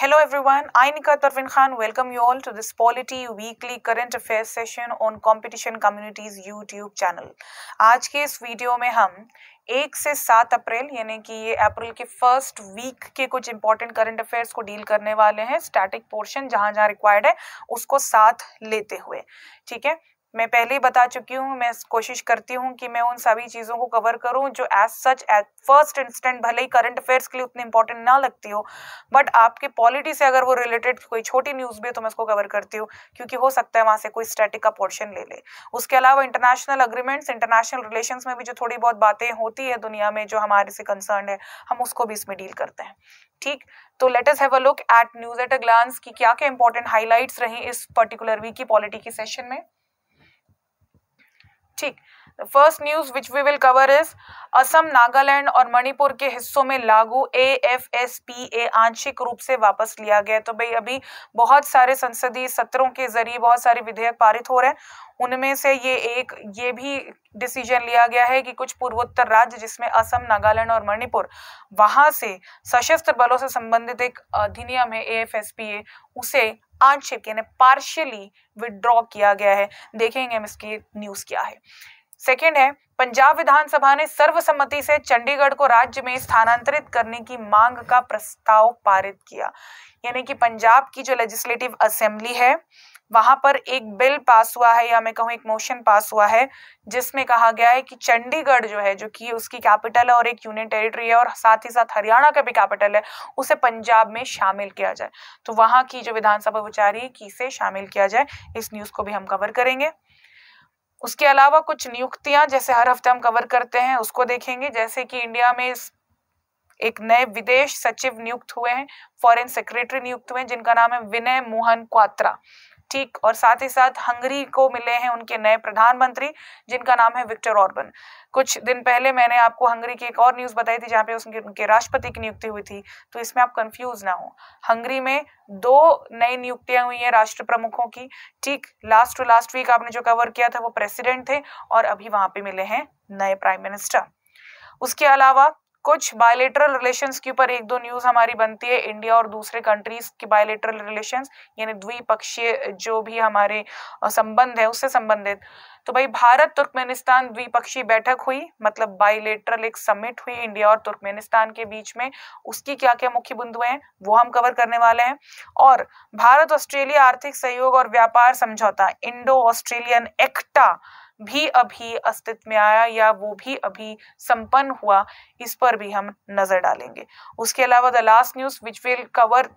Hello everyone, I Nika Tarvin Khan welcome you all to this Polity Weekly Current Affairs session on Competition Communities YouTube channel. आज के इस video में हम एक से सात अप्रैल यानी कि ये अप्रैल के फर्स्ट वीक के कुछ इंपॉर्टेंट करंट अफेयर्स को डील करने वाले हैं स्टैटिक पोर्शन जहां जहां रिक्वायर्ड है उसको साथ लेते हुए ठीक है मैं पहले ही बता चुकी हूँ मैं कोशिश करती हूँ कि मैं उन सभी चीज़ों को कवर करूँ जो as such as first instant भले ही करंट अफेयर्स के लिए उतनी इंपॉर्टेंट ना लगती हो बट आपके पॉलिटी से अगर वो रिलेटेड कोई छोटी न्यूज़ भी है तो मैं उसको कवर करती हूँ क्योंकि हो सकता है वहाँ से कोई स्टैटिक का पोर्शन ले ले उसके अलावा इंटरनेशनल अग्रीमेंट्स इंटरनेशनल रिलेशन में भी जो थोड़ी बहुत बातें होती है दुनिया में जो हमारे से कंसर्न है हम उसको भी इसमें डील करते हैं ठीक तो let us have a look at news at a glance की क्या क्या इंपॉर्टेंट हाईलाइट्स रही इस पर्टिकुलर वीक की पॉलिटी के सेशन में ठीक first news which we will cover is Assam Nagaland और मणिपुर के हिस्सों में लागू A F S P A आंशिक रूप से वापस लिया गया तो भाई अभी बहुत सारे संसदीय सत्रों के जरिए बहुत सारे विधेयक पारित हो रहे हैं उनमें से ये एक ये भी डिसीजन लिया गया है कि कुछ पूर्वोत्तर राज्य जिसमें असम नागालैंड और मणिपुर वहां से सशस्त्र बलों से संबंधित एक अधिनियम है A F S P A उसे आंशिक यानी पार्शियली विड्रॉ किया गया है देखेंगे हम इसकी न्यूज क्या है सेकेंड है पंजाब विधानसभा ने सर्वसम्मति से चंडीगढ़ को राज्य में स्थानांतरित करने की मांग का प्रस्ताव पारित किया यानी कि पंजाब की जो लेजिस्लेटिव असेंबली है वहां पर एक बिल पास हुआ है या मैं कहूँ एक मोशन पास हुआ है जिसमें कहा गया है कि चंडीगढ़ जो है जो कि उसकी कैपिटल है और एक यूनियन टेरिटरी है और साथ ही साथ हरियाणा का भी कैपिटल है उसे पंजाब में शामिल किया जाए तो वहां की जो विधानसभा विचारी है कि इसे शामिल किया जाए इस न्यूज को भी हम कवर करेंगे उसके अलावा कुछ नियुक्तियां जैसे हर हफ्ते हम कवर करते हैं उसको देखेंगे जैसे कि इंडिया में एक नए विदेश सचिव नियुक्त हुए हैं फॉरेन सेक्रेटरी नियुक्त हुए हैं जिनका नाम है विनय मोहन क्वात्रा ठीक और साथ ही साथ हंगरी को मिले हैं उनके नए प्रधानमंत्री जिनका नाम है विक्टर ऑर्बन कुछ दिन पहले मैंने आपको हंगरी की एक और न्यूज़ बताई थी जहाँ पे उसके उनके राष्ट्रपति की नियुक्ति हुई थी तो इसमें आप कंफ्यूज ना हो हंगरी में दो नई नियुक्तियां हुई हैं राष्ट्र प्रमुखों की ठीक लास्ट टू लास्ट वीक आपने जो कवर किया था वो प्रेसिडेंट थे और अभी वहां पे मिले हैं नए प्राइम मिनिस्टर उसके अलावा कुछ बायोलेटरल रिलेशन के ऊपर एक दो न्यूज हमारी बनती है इंडिया और दूसरे कंट्रीज की बायोलेटरल रिलेशन यानी द्विपक्षीय जो भी हमारे संबंध है उससे संबंधित तो भाई भारत तुर्कमेनिस्तान द्विपक्षीय बैठक हुई मतलब बायोलेटरल एक समिट हुई इंडिया और तुर्कमेनिस्तान के बीच में उसकी क्या क्या मुख्य बिंदु हैं वो हम कवर करने वाले हैं और भारत ऑस्ट्रेलिया आर्थिक सहयोग और व्यापार समझौता इंडो ऑस्ट्रेलियन एक्टा भी अभी अस्तित्व में आया या वो भी अभी संपन्न हुआ इस पर भी हम नजर डालेंगे उसके अलावा the last news which will cover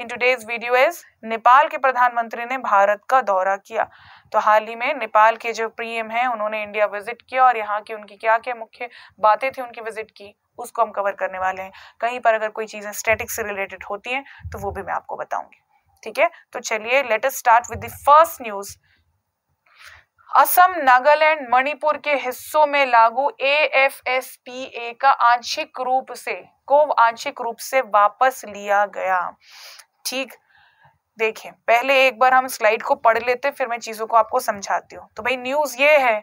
in today's video is Nepal के प्रधानमंत्री ने भारत का दौरा किया तो हाल ही में नेपाल के जो पीएम हैं उन्होंने इंडिया विजिट किया और यहाँ की उनकी क्या क्या मुख्य बातें थी उनकी विजिट की उसको हम कवर करने वाले हैं कहीं पर अगर कोई चीज़ें स्टैटिक से रिलेटेड होती हैं तो वो भी मैं आपको बताऊंगी ठीक है तो चलिए let us start with the first news Assam Nagaland Manipur के हिस्सों में लागू A F S P A का आंशिक रूप से को आंशिक रूप से वापस लिया गया ठीक देखें पहले एक बार हम स्लाइड को पढ़ लेते फिर मैं चीजों को आपको समझाती हूँ तो भाई न्यूज ये है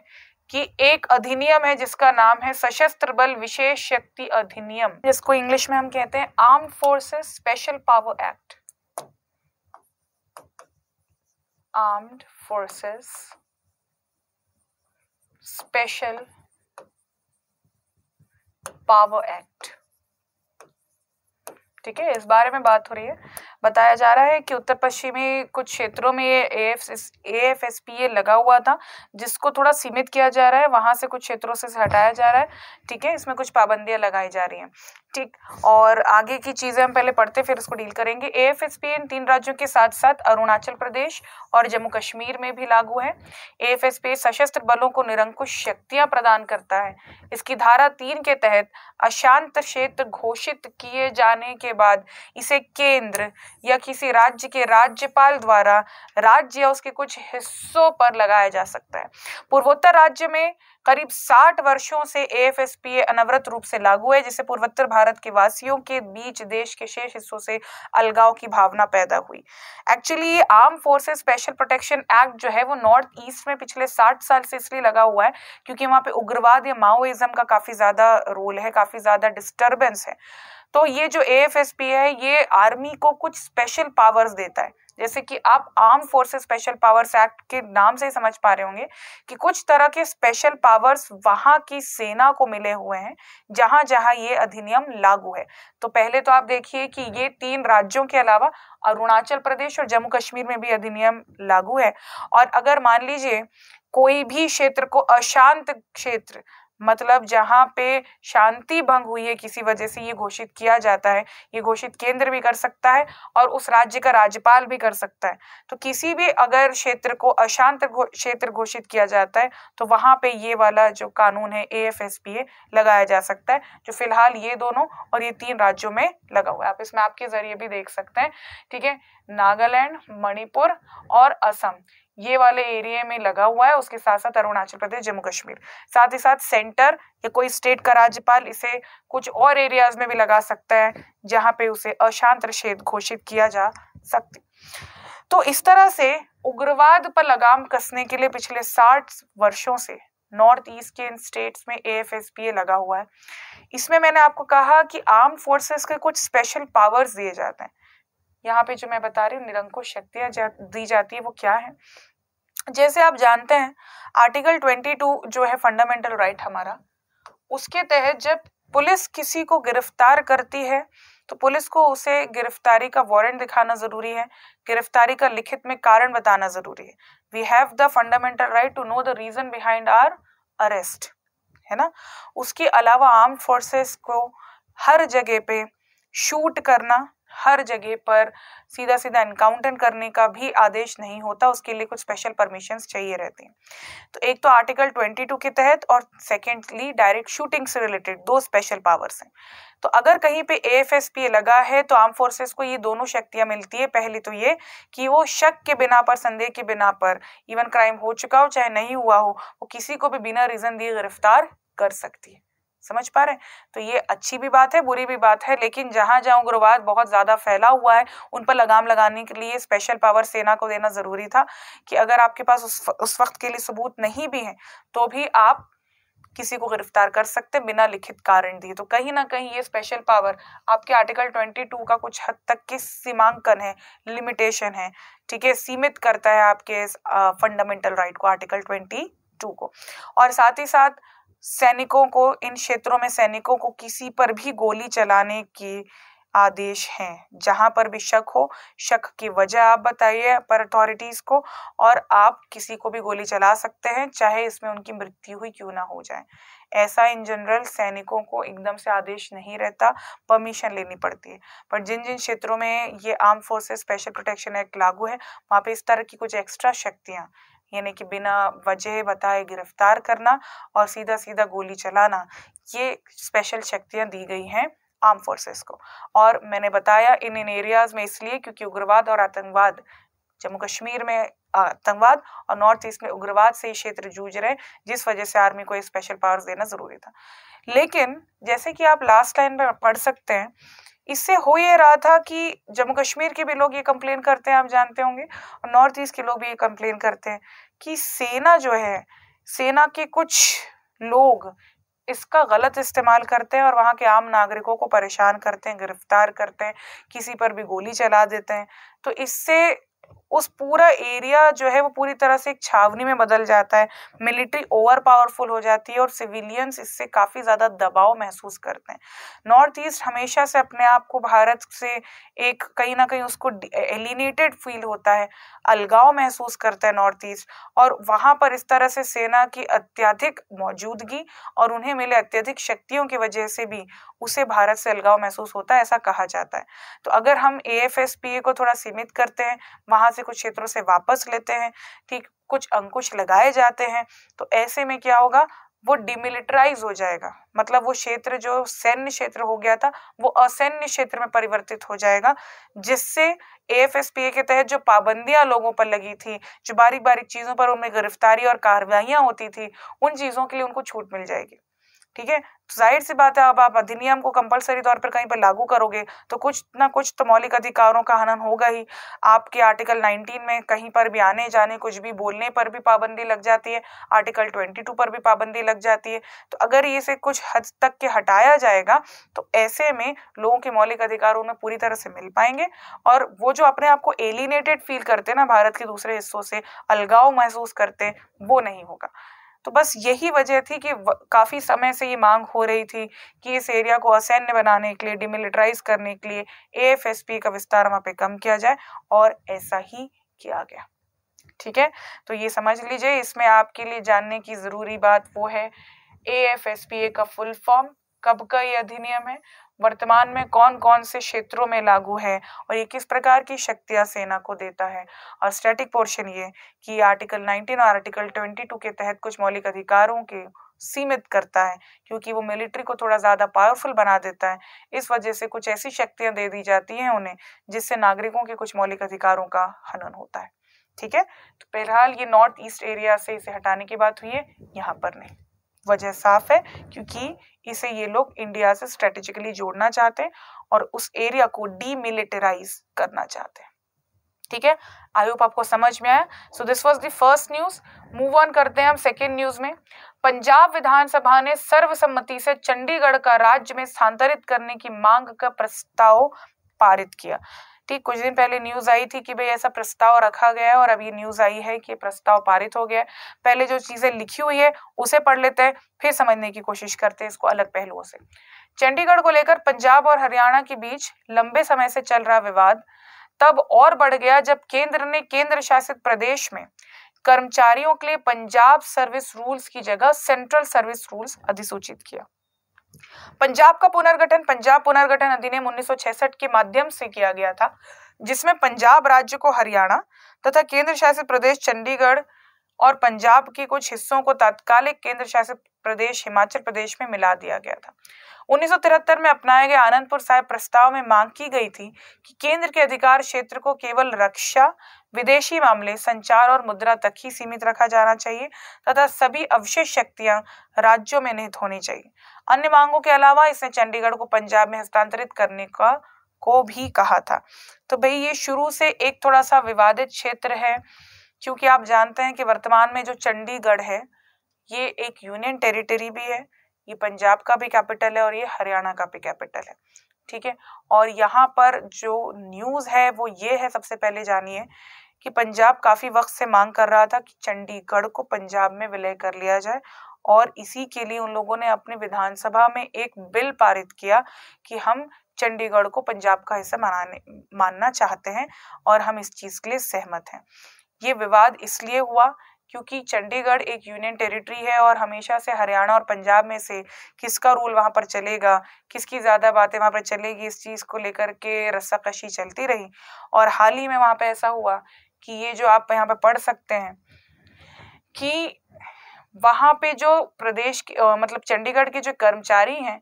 कि एक अधिनियम है जिसका नाम है सशस्त्र बल विशेष शक्ति अधिनियम जिसको इंग्लिश में हम कहते हैं arm forces special power act armed forces Special Power Act. ठीक है इस बारे में बात हो रही है बताया जा रहा है कि उत्तर पश्चिमी कुछ क्षेत्रों में ये A F S P A लगा हुआ था जिसको थोड़ा सीमित किया जा रहा है वहां से कुछ क्षेत्रों से हटाया जा रहा है ठीक है इसमें कुछ पाबंदियां लगाई जा रही हैं ठीक और आगे की चीज़ें हम पहले पढ़ते फिर उसको डील करेंगे ए एफ एस पी इन तीन राज्यों के साथ साथ अरुणाचल प्रदेश और जम्मू कश्मीर में भी लागू है ए एफ एस पी सशस्त्र बलों को निरंकुश शक्तियां प्रदान करता है इसकी धारा तीन के तहत अशांत क्षेत्र घोषित किए जाने के बाद इसे केंद्र या किसी राज्य के राज्यपाल द्वारा राज्य या उसके कुछ हिस्सों पर लगाया जा सकता है पूर्वोत्तर राज्य में करीब 60 वर्षों से ए एफ अनवरत रूप से लागू है जिससे पूर्वोत्तर भारत के वासियों के बीच देश के शेष हिस्सों से अलगाव की भावना पैदा हुई actually arm forces special protection act जो है वो नॉर्थ ईस्ट में पिछले 60 साल से इसलिए लगा हुआ है क्योंकि वहां पे उग्रवाद या माओइज्म का काफ़ी ज़्यादा रोल है काफ़ी ज़्यादा डिस्टर्बेंस है तो ये जो ए है ये आर्मी को कुछ स्पेशल पावर्स देता है जैसे कि आप arm forces special powers act के नाम से ही समझ पा रहे होंगे कि कुछ तरह के स्पेशल पावर्स वहां की सेना को मिले हुए हैं जहां जहां ये अधिनियम लागू है तो पहले तो आप देखिए कि ये तीन राज्यों के अलावा अरुणाचल प्रदेश और जम्मू कश्मीर में भी अधिनियम लागू है और अगर मान लीजिए कोई भी क्षेत्र को अशांत क्षेत्र मतलब जहाँ पे शांति भंग हुई है किसी वजह से ये घोषित किया जाता है ये घोषित केंद्र भी कर सकता है और उस राज्य का राज्यपाल भी कर सकता है तो किसी भी अगर क्षेत्र को अशांत क्षेत्र गो, घोषित किया जाता है तो वहां पे ये वाला जो कानून है A F S P A लगाया जा सकता है जो फिलहाल ये दोनों और ये तीन राज्यों में लगा हुआ है आप इस मैप के जरिए भी देख सकते हैं ठीक है नागालैंड मणिपुर और असम ये वाले एरिया में लगा हुआ है उसके साथ साथ अरुणाचल प्रदेश जम्मू कश्मीर साथ ही साथ सेंटर या कोई स्टेट का राज्यपाल इसे कुछ और एरियाज में भी लगा सकता है जहां पे उसे अशांत क्षेत्र घोषित किया जा सकते तो इस तरह से उग्रवाद पर लगाम कसने के लिए पिछले साठ वर्षों से नॉर्थ ईस्ट के इन स्टेट्स में ए लगा हुआ है इसमें मैंने आपको कहा कि आर्म फोर्सेस के कुछ स्पेशल पावर्स दिए जाते हैं यहाँ पे जो मैं बता रही हूँ निरंकुश शक्तियाँ जा, दी जाती है वो क्या है जैसे आप जानते हैं आर्टिकल 22 जो है फंडामेंटल राइट हमारा उसके तहत जब पुलिस किसी को गिरफ्तार करती है तो पुलिस को उसे गिरफ्तारी का वारंट दिखाना ज़रूरी है गिरफ्तारी का लिखित में कारण बताना ज़रूरी है we have the fundamental right to know the reason behind our arrest है ना उसके अलावा आर्म फोर्सेस को हर जगह पे शूट करना हर जगह पर सीधा सीधा इनकाउंटर करने का भी आदेश नहीं होता उसके लिए कुछ स्पेशल परमिशन चाहिए रहते हैं तो एक तो आर्टिकल 22 के तहत और सेकेंडली डायरेक्ट शूटिंग से रिलेटेड दो स्पेशल पावर्स हैं तो अगर कहीं पे पी लगा है तो आर्म फोर्सेस को ये दोनों शक्तियां मिलती है पहली तो ये कि वो शक के बिना पर संदेह के बिना पर इवन क्राइम हो चुका हो चाहे नहीं हुआ हो वो किसी को भी बिना रीज़न दिए गिरफ्तार कर सकती है समझ पा रहे हैं तो ये अच्छी भी बात है बुरी भी बात है लेकिन जहां जहां उग्रवाद बहुत ज़्यादा फैला हुआ है उन पर लगाम लगाने के लिए स्पेशल पावर सेना को देना ज़रूरी था कि अगर आपके पास उस, वक्त के लिए सबूत नहीं भी है तो भी आप किसी को गिरफ्तार कर सकते बिना लिखित कारण दिए तो कहीं ना कहीं ये स्पेशल पावर आपके आर्टिकल 22 का कुछ हद तक के सीमांकन है लिमिटेशन है ठीक है सीमित करता है आपके फंडामेंटल राइट को आर्टिकल 22 को और साथ ही साथ सैनिकों को इन क्षेत्रों में सैनिकों को किसी पर भी गोली चलाने के आदेश हैं जहां पर भी शक हो शक की वजह आप बताइए पर अथॉरिटीज़ को और आप किसी को भी गोली चला सकते हैं चाहे इसमें उनकी मृत्यु हुई क्यों ना हो जाए ऐसा इन जनरल सैनिकों को एकदम से आदेश नहीं रहता परमिशन लेनी पड़ती है पर जिन जिन क्षेत्रों में ये arm forces special protection act लागू है वहाँ पे इस तरह की कुछ एक्स्ट्रा शक्तियाँ यानी कि बिना वजह बताए गिरफ्तार करना और सीधा सीधा गोली चलाना ये स्पेशल शक्तियाँ दी गई हैं आर्म फोर्सेस को और मैंने बताया इन इन एरियाज़ में इसलिए क्योंकि उग्रवाद और आतंकवाद जम्मू कश्मीर में आतंकवाद और नॉर्थ ईस्ट में उग्रवाद से ये क्षेत्र जूझ रहे जिस वजह से आर्मी को ये स्पेशल पावर्स देना ज़रूरी था लेकिन जैसे कि आप लास्ट लाइन में पढ़ सकते हैं इससे हो ये रहा था कि जम्मू कश्मीर के भी लोग ये कंप्लेन करते हैं आप जानते होंगे और नॉर्थ ईस्ट के लोग भी ये कंप्लेन करते हैं कि सेना जो है सेना के कुछ लोग इसका गलत इस्तेमाल करते हैं और वहाँ के आम नागरिकों को परेशान करते हैं गिरफ्तार करते हैं किसी पर भी गोली चला देते हैं तो इससे उस पूरा एरिया जो है वो पूरी तरह से एक छावनी में बदल जाता है मिलिट्री ओवर पावरफुल हो जाती है और सिविलियंस इससे काफ़ी ज़्यादा दबाव महसूस करते हैं नॉर्थ ईस्ट हमेशा से अपने आप को भारत से एक कहीं ना कहीं उसको एलिनेटेड फील होता है अलगाव महसूस करता है नॉर्थ ईस्ट और वहाँ पर इस तरह से सेना की अत्यधिक मौजूदगी और उन्हें मिले अत्यधिक शक्तियों की वजह से भी उसे भारत से अलगाव महसूस होता है ऐसा कहा जाता है तो अगर हम ए को थोड़ा सीमित करते हैं वहाँ से कुछ क्षेत्रों से वापस लेते हैं ठीक कुछ अंकुश लगाए जाते हैं तो ऐसे में क्या होगा वो डिमिलिटराइज हो जाएगा मतलब वो क्षेत्र जो सैन्य क्षेत्र हो गया था वो असैन्य क्षेत्र में परिवर्तित हो जाएगा जिससे ए के तहत जो पाबंदियां लोगों पर लगी थी जो बारीक बारीक चीज़ों पर उनमें गिरफ्तारी और कार्रवाइयां होती थी उन चीज़ों के लिए उनको छूट मिल जाएगी ठीक है तो जाहिर सी बात है अब आप अधिनियम को कंपलसरी तौर पर कहीं पर लागू करोगे तो कुछ ना कुछ तो मौलिक अधिकारों का हनन होगा ही आपके आर्टिकल 19 में कहीं पर भी आने जाने कुछ भी बोलने पर भी पाबंदी लग जाती है आर्टिकल 22 पर भी पाबंदी लग जाती है तो अगर ये से कुछ हद तक के हटाया जाएगा तो ऐसे में लोगों के मौलिक अधिकार उन्हें पूरी तरह से मिल पाएंगे और वो जो अपने आप को एलिनेटेड फील करते हैं ना भारत के दूसरे हिस्सों से अलगाव महसूस करते वो नहीं होगा तो बस यही वजह थी कि काफ़ी समय से ये मांग हो रही थी कि इस एरिया को असैन्य बनाने के लिए डिमिलिटराइज करने के लिए ए का विस्तार वहां पे कम किया जाए और ऐसा ही किया गया ठीक है तो ये समझ लीजिए इसमें आपके लिए जानने की ज़रूरी बात वो है A F S P A का फुल फॉर्म कब का ये अधिनियम है वर्तमान में कौन कौन से क्षेत्रों में लागू है और ये किस प्रकार की शक्तियां सेना को देता है और स्टैटिक पोर्शन ये कि आर्टिकल 19 और आर्टिकल 22 के तहत कुछ मौलिक अधिकारों के सीमित करता है क्योंकि वो मिलिट्री को थोड़ा ज़्यादा पावरफुल बना देता है इस वजह से कुछ ऐसी शक्तियां दे दी जाती हैं उन्हें जिससे नागरिकों के कुछ मौलिक अधिकारों का हनन होता है ठीक है तो फिलहाल ये नॉर्थ ईस्ट एरिया से इसे हटाने की बात हुई है यहाँ पर नहीं वजह साफ है क्योंकि इसे ये लोग इंडिया से स्ट्रेटेजिकली जोड़ना चाहते हैं और उस एरिया को डीमिलिटराइज करना चाहते हैं ठीक है आई होप आपको समझ में आया so this was the first news move on करते हैं हम सेकेंड न्यूज में पंजाब विधानसभा ने सर्वसम्मति से चंडीगढ़ का राज्य में स्थानांतरित करने की मांग का प्रस्ताव पारित किया ठीक कुछ दिन पहले न्यूज़ आई थी कि भाई ऐसा प्रस्ताव रखा गया है और अब ये न्यूज़ आई है कि प्रस्ताव पारित हो गया है पहले जो चीज़ें लिखी हुई है उसे पढ़ लेते हैं फिर समझने की कोशिश करते हैं इसको अलग पहलुओं से चंडीगढ़ को लेकर पंजाब और हरियाणा के बीच लंबे समय से चल रहा विवाद तब और बढ़ गया जब केंद्र ने केंद्र शासित प्रदेश में कर्मचारियों के लिए पंजाब सर्विस रूल्स की जगह सेंट्रल सर्विस रूल्स अधिसूचित किया पंजाब का पुनर्गठन पंजाब पुनर्गठन अधिनियम 1966 के माध्यम से किया गया था जिसमें पंजाब राज्य को हरियाणा तथा केंद्र शासित प्रदेश चंडीगढ़ और पंजाब के कुछ हिस्सों को तात्कालिक केंद्र शासित प्रदेश हिमाचल प्रदेश में मिला दिया गया था 1973 में अपनाए गए आनंदपुर साहिब प्रस्ताव में मांग की गई थी कि केंद्र के अधिकार क्षेत्र को केवल रक्षा विदेशी मामले संचार और मुद्रा तक ही सीमित रखा जाना चाहिए तथा सभी अवशेष शक्तियां राज्यों में निहित होनी चाहिए अन्य मांगों के अलावा इसने चंडीगढ़ को पंजाब में हस्तांतरित करने का को भी कहा था तो भाई ये शुरू से एक थोड़ा सा विवादित क्षेत्र है क्योंकि आप जानते हैं कि वर्तमान में जो चंडीगढ़ है ये एक यूनियन टेरिटरी भी है ये पंजाब का भी कैपिटल है और ये हरियाणा का भी कैपिटल है ठीक है और यहाँ पर जो न्यूज़ है वो ये है सबसे पहले जानिए कि पंजाब काफ़ी वक्त से मांग कर रहा था कि चंडीगढ़ को पंजाब में विलय कर लिया जाए और इसी के लिए उन लोगों ने अपने विधानसभा में एक बिल पारित किया कि हम चंडीगढ़ को पंजाब का हिस्सा मनाने मानना चाहते हैं और हम इस चीज़ के लिए सहमत हैं ये विवाद इसलिए हुआ क्योंकि चंडीगढ़ एक यूनियन टेरिटरी है और हमेशा से हरियाणा और पंजाब में से किसका रूल वहां पर चलेगा किसकी ज़्यादा बातें वहाँ पर चलेगी इस चीज़ को लेकर के रस्साकशी चलती रही और हाल ही में वहां पर ऐसा हुआ कि ये जो आप यहाँ पे पढ़ सकते हैं कि वहां पे जो प्रदेश के मतलब चंडीगढ़ के जो कर्मचारी हैं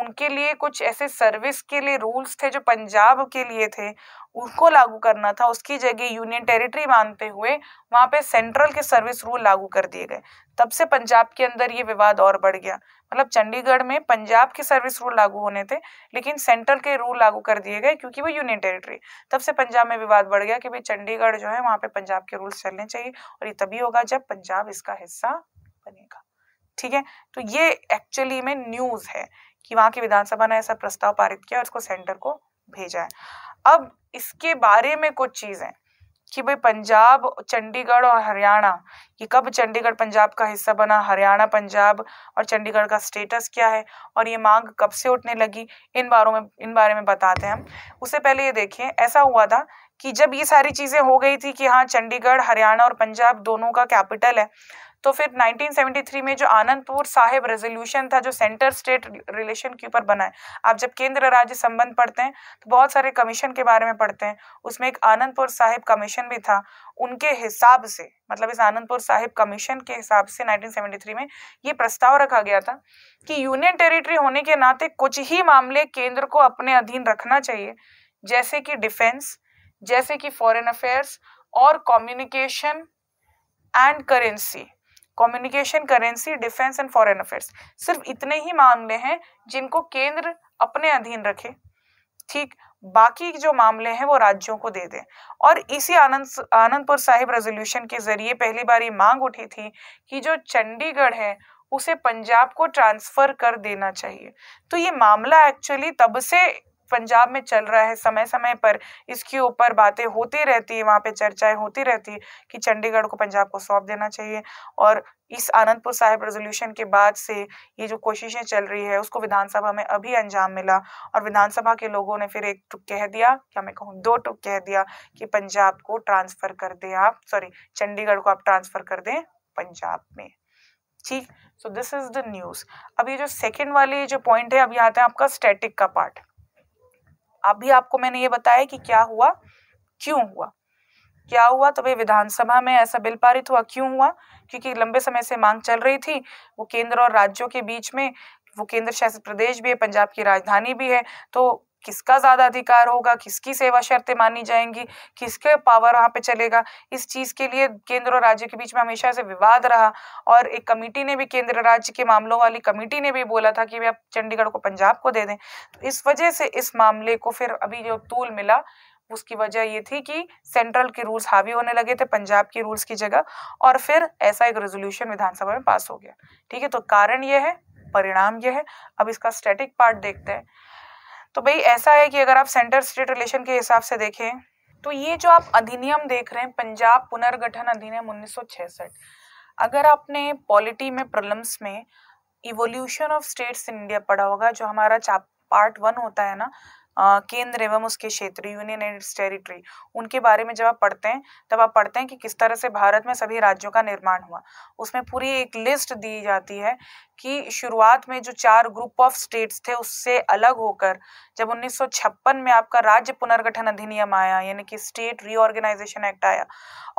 उनके लिए कुछ ऐसे सर्विस के लिए रूल्स थे जो पंजाब के लिए थे उनको लागू करना था उसकी जगह यूनियन टेरिटरी मानते हुए वहां पे सेंट्रल के सर्विस रूल लागू कर दिए गए तब से पंजाब के अंदर ये विवाद और बढ़ गया मतलब चंडीगढ़ में पंजाब के सर्विस रूल लागू होने थे लेकिन सेंट्रल के रूल लागू कर दिए गए क्योंकि वो यूनियन टेरिटरी तब से पंजाब में विवाद बढ़ गया कि भाई चंडीगढ़ जो है वहां पे पंजाब के रूल्स चलने चाहिए और ये तभी होगा जब पंजाब इसका हिस्सा बनेगा ठीक है तो ये एक्चुअली में न्यूज़ है कि वहाँ की विधानसभा ने ऐसा प्रस्ताव पारित किया और इसको सेंटर को भेजा है अब इसके बारे में कुछ चीज़ें कि भाई पंजाब चंडीगढ़ और हरियाणा ये कब चंडीगढ़ पंजाब का हिस्सा बना हरियाणा पंजाब और चंडीगढ़ का स्टेटस क्या है और ये मांग कब से उठने लगी इन बारों में इन बारे में बताते हैं हम उससे पहले ये देखें ऐसा हुआ था कि जब ये सारी चीज़ें हो गई थी कि हाँ चंडीगढ़ हरियाणा और पंजाब दोनों का कैपिटल है तो फिर 1973 में जो आनंदपुर साहिब रेजोल्यूशन था जो सेंटर स्टेट रिलेशन के ऊपर बना है आप जब केंद्र राज्य संबंध पढ़ते हैं तो बहुत सारे कमीशन के बारे में पढ़ते हैं उसमें एक आनंदपुर साहिब कमीशन भी था उनके हिसाब से मतलब इस आनंदपुर साहिब कमीशन के हिसाब से 1973 में ये प्रस्ताव रखा गया था कि यूनियन टेरिटरी होने के नाते कुछ ही मामले केंद्र को अपने अधीन रखना चाहिए जैसे कि डिफेंस जैसे कि फॉरेन अफेयर्स और communication and currency communication currency defence and foreign affairs सिर्फ इतने ही मामले हैं जिनको केंद्र अपने अधीन रखे ठीक बाकी जो मामले हैं वो राज्यों को दे दें और इसी आनंद आनंदपुर साहिब रेजोल्यूशन के जरिए पहली बार ये मांग उठी थी कि जो चंडीगढ़ है उसे पंजाब को ट्रांसफर कर देना चाहिए तो ये मामला एक्चुअली तब से पंजाब में चल रहा है समय समय पर इसके ऊपर बातें होती रहती है वहाँ पे चर्चाएं होती रहती है कि चंडीगढ़ को पंजाब को सौंप देना चाहिए और इस आनंदपुर साहिब रेजोल्यूशन के बाद से ये जो कोशिशें चल रही है उसको विधानसभा में अभी अंजाम मिला और विधानसभा के लोगों ने फिर एक टुक कह दिया क्या मैं कहूँ दो टुक कह दिया कि पंजाब को ट्रांसफ़र कर दें आप सॉरी चंडीगढ़ को आप ट्रांसफ़र कर दें पंजाब में ठीक so this is the news अब ये जो सेकेंड वाले जो पॉइंट है अब आता है आपका स्टैटिक का पार्ट अभी आपको मैंने ये बताया कि क्या हुआ क्यों हुआ क्या हुआ तो भाई विधानसभा में ऐसा बिल पारित हुआ क्यों हुआ क्योंकि लंबे समय से मांग चल रही थी वो केंद्र और राज्यों के बीच में वो केंद्र शासित प्रदेश भी है पंजाब की राजधानी भी है तो किसका ज़्यादा अधिकार होगा किसकी सेवा शर्तें मानी जाएंगी किसके पावर वहां पे चलेगा इस चीज़ के लिए केंद्र और राज्य के बीच में हमेशा से विवाद रहा और एक कमेटी ने भी केंद्र राज्य के मामलों वाली कमेटी ने भी बोला था कि वे आप चंडीगढ़ को पंजाब को दे दें तो इस वजह से इस मामले को फिर अभी जो तूल मिला उसकी वजह ये थी कि सेंट्रल के रूल्स हावी होने लगे थे पंजाब के रूल्स की जगह और फिर ऐसा एक रेजोल्यूशन विधानसभा में पास हो गया ठीक है तो कारण यह है परिणाम यह है अब इसका स्टैटिक पार्ट देखते हैं तो भाई ऐसा है कि अगर आप सेंटर स्टेट रिलेशन के हिसाब से देखें तो ये जो आप अधिनियम देख रहे हैं पंजाब पुनर्गठन अधिनियम उन्नीस अगर आपने पॉलिटी में प्रॉब्लम्स में evolution of states in India पढ़ा होगा जो हमारा पार्ट वन होता है ना केंद्र एवं उसके क्षेत्र यूनियन एंड टेरिटरी उनके बारे में जब आप पढ़ते हैं तब आप पढ़ते हैं कि किस तरह से भारत में सभी राज्यों का निर्माण हुआ उसमें पूरी एक लिस्ट दी जाती है कि शुरुआत में जो चार ग्रुप ऑफ स्टेट्स थे उससे अलग होकर जब 1956 में आपका राज्य पुनर्गठन अधिनियम आया यानी कि स्टेट रीऑर्गेनाइजेशन एक्ट आया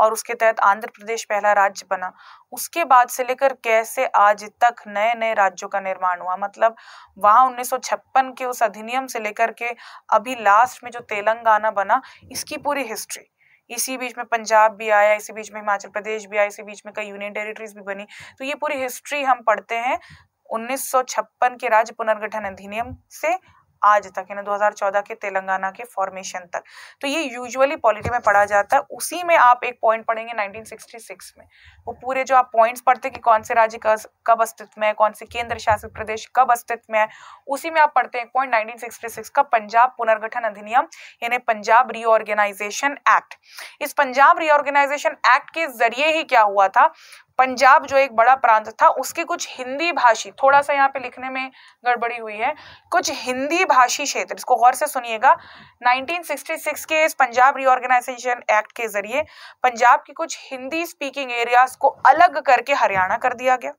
और उसके तहत आंध्र प्रदेश पहला राज्य बना उसके बाद से लेकर कैसे आज तक नए नए राज्यों का निर्माण हुआ मतलब वहाँ 1956 के उस अधिनियम से लेकर के अभी लास्ट में जो तेलंगाना बना इसकी पूरी हिस्ट्री इसी बीच में पंजाब भी आया इसी बीच में हिमाचल प्रदेश भी आया इसी बीच में कई यूनियन टेरिटरीज भी बनी तो ये पूरी हिस्ट्री हम पढ़ते हैं 1956 के राज्य पुनर्गठन अधिनियम से आज तक यानी 2014 के तेलंगाना के फॉर्मेशन तक तो ये यूजुअली पॉलिटी में पढ़ा जाता है उसी में आप एक पॉइंट पढ़ेंगे 1966 में वो पूरे जो आप पॉइंट्स पढ़ते कि कौन से राज्य कब अस्तित्व में है कौन से केंद्र शासित प्रदेश कब अस्तित्व में है उसी में आप पढ़ते हैं पॉइंट नाइनटीन का पंजाब पुनर्गठन अधिनियम यानी पंजाब रीऑर्गेनाइजेशन एक्ट इस पंजाब रीऑर्गेनाइजेशन एक्ट के जरिए ही क्या हुआ था पंजाब जो एक बड़ा प्रांत था उसके कुछ हिंदी भाषी थोड़ा सा यहाँ पे लिखने में गड़बड़ी हुई है कुछ हिंदी भाषी क्षेत्र इसको गौर से सुनिएगा 1966 के इस पंजाब रीऑर्गेनाइजेशन एक्ट के जरिए पंजाब की कुछ हिंदी स्पीकिंग एरियाज को अलग करके हरियाणा कर दिया गया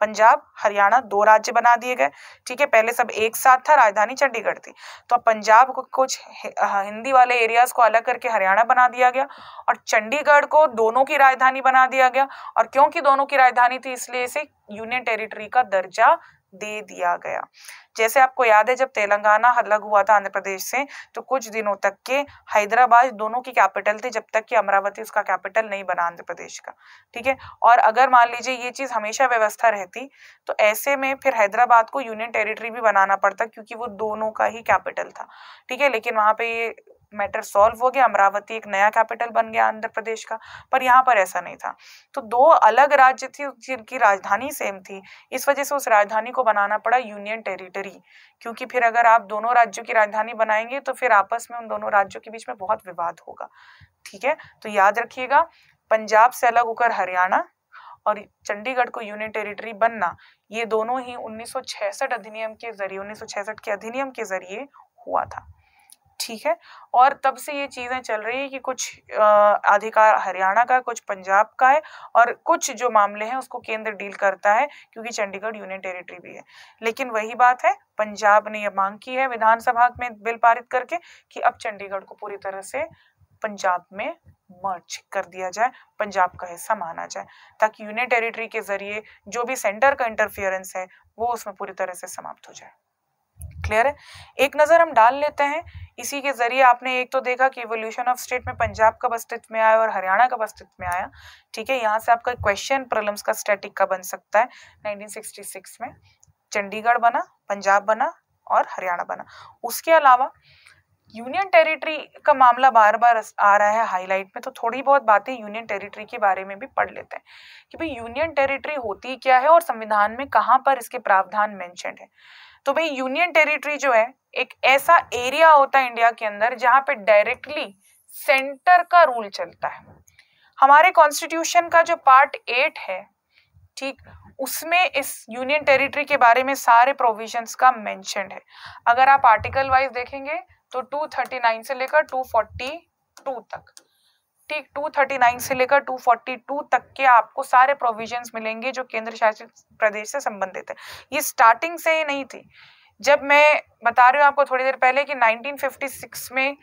पंजाब हरियाणा दो राज्य बना दिए गए ठीक है पहले सब एक साथ था राजधानी चंडीगढ़ थी तो अब पंजाब को कुछ हिंदी वाले एरियाज को अलग करके हरियाणा बना दिया गया और चंडीगढ़ को दोनों की राजधानी बना दिया गया और क्योंकि दोनों की राजधानी थी इसलिए इसे यूनियन टेरिटरी का दर्जा दे दिया गया जैसे आपको याद है जब तेलंगाना अलग हुआ था आंध्र प्रदेश से तो कुछ दिनों तक के हैदराबाद दोनों की कैपिटल थी जब तक कि अमरावती उसका कैपिटल नहीं बना आंध्र प्रदेश का ठीक है और अगर मान लीजिए ये चीज़ हमेशा व्यवस्था रहती तो ऐसे में फिर हैदराबाद को यूनियन टेरिटरी भी बनाना पड़ता क्योंकि वो दोनों का ही कैपिटल था ठीक है लेकिन वहां पे ये मैटर सॉल्व हो गया अमरावती एक नया कैपिटल बन गया आंध्र प्रदेश का पर यहाँ पर ऐसा नहीं था तो दो अलग राज्य थी जिनकी राजधानी सेम थी इस वजह से उस राजधानी को बनाना पड़ा यूनियन टेरिटरी क्योंकि फिर अगर आप दोनों राज्यों की राजधानी बनाएंगे तो फिर आपस में उन दोनों राज्यों के बीच में बहुत विवाद होगा ठीक है तो याद रखिएगा पंजाब से अलग होकर हरियाणा और चंडीगढ़ को यूनियन टेरिटरी बनना ये दोनों ही 1966 अधिनियम के जरिए 1966 के अधिनियम के जरिए हुआ था ठीक है और तब से ये चीज़ें चल रही है कि कुछ अधिकार हरियाणा का कुछ पंजाब का है और कुछ जो मामले हैं उसको केंद्र डील करता है क्योंकि चंडीगढ़ यूनियन टेरिटरी भी है लेकिन वही बात है पंजाब ने यह मांग की है विधानसभा में बिल पारित करके कि अब चंडीगढ़ को पूरी तरह से पंजाब में मर्ज कर दिया जाए पंजाब का हिस्सा माना जाए ताकि यूनियन टेरिटरी के जरिए जो भी सेंटर का इंटरफियरेंस है वो उसमें पूरी तरह से समाप्त हो जाए क्लियर है एक नज़र हम डाल लेते हैं इसी के जरिए आपने एक तो देखा कि इवोल्यूशन ऑफ स्टेट में पंजाब कब अस्तित्व में आया और हरियाणा कब अस्तित्व में आया ठीक है यहाँ से आपका क्वेश्चन प्रलम्स का स्टैटिक का बन सकता है 1966 में चंडीगढ़ बना पंजाब बना और हरियाणा बना उसके अलावा यूनियन टेरिटरी का मामला बार बार आ रहा है हाईलाइट में तो थोड़ी बहुत बातें यूनियन टेरिटरी के बारे में भी पढ़ लेते हैं कि भाई यूनियन टेरिटरी होती क्या है और संविधान में कहाँ पर इसके प्रावधान मेंशनड है तो भाई यूनियन टेरिटरी जो है एक ऐसा एरिया होता है इंडिया के अंदर जहां पे डायरेक्टली सेंटर का रूल चलता है हमारे कॉन्स्टिट्यूशन का जो पार्ट एट है ठीक उसमें इस यूनियन टेरिटरी के बारे में सारे प्रोविजंस का मेंशन है अगर आप आर्टिकल वाइज देखेंगे तो 239 से लेकर 242 तक थर्टी टू से लेकर 242 तक के आपको सारे प्रोविजंस मिलेंगे जो केंद्र शासित प्रदेश से संबंधित है ये स्टार्टिंग से ही नहीं थी जब मैं बता रही हूँ आपको थोड़ी देर पहले कि 1956 में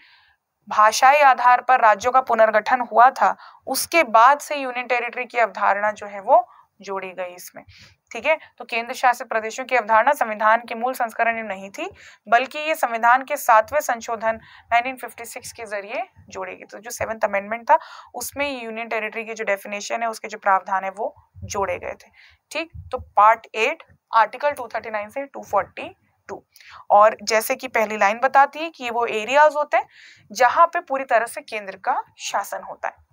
भाषाई आधार पर राज्यों का पुनर्गठन हुआ था उसके बाद से यूनियन टेरिटरी की अवधारणा जो है वो जोड़ी गई इसमें ठीक है तो केंद्र शासित प्रदेशों की अवधारणा संविधान के मूल संस्करण में नहीं थी बल्कि ये संविधान के सातवें संशोधन 1956 के जरिए जोड़ेगी तो जो सेवेंथ अमेंडमेंट था उसमें यूनियन टेरिटरी की जो डेफिनेशन है उसके जो प्रावधान है वो जोड़े गए थे ठीक तो पार्ट एट आर्टिकल 239 से 242 और जैसे कि पहली लाइन बताती है कि वो एरियाज होते हैं जहां पे पूरी तरह से केंद्र का शासन होता है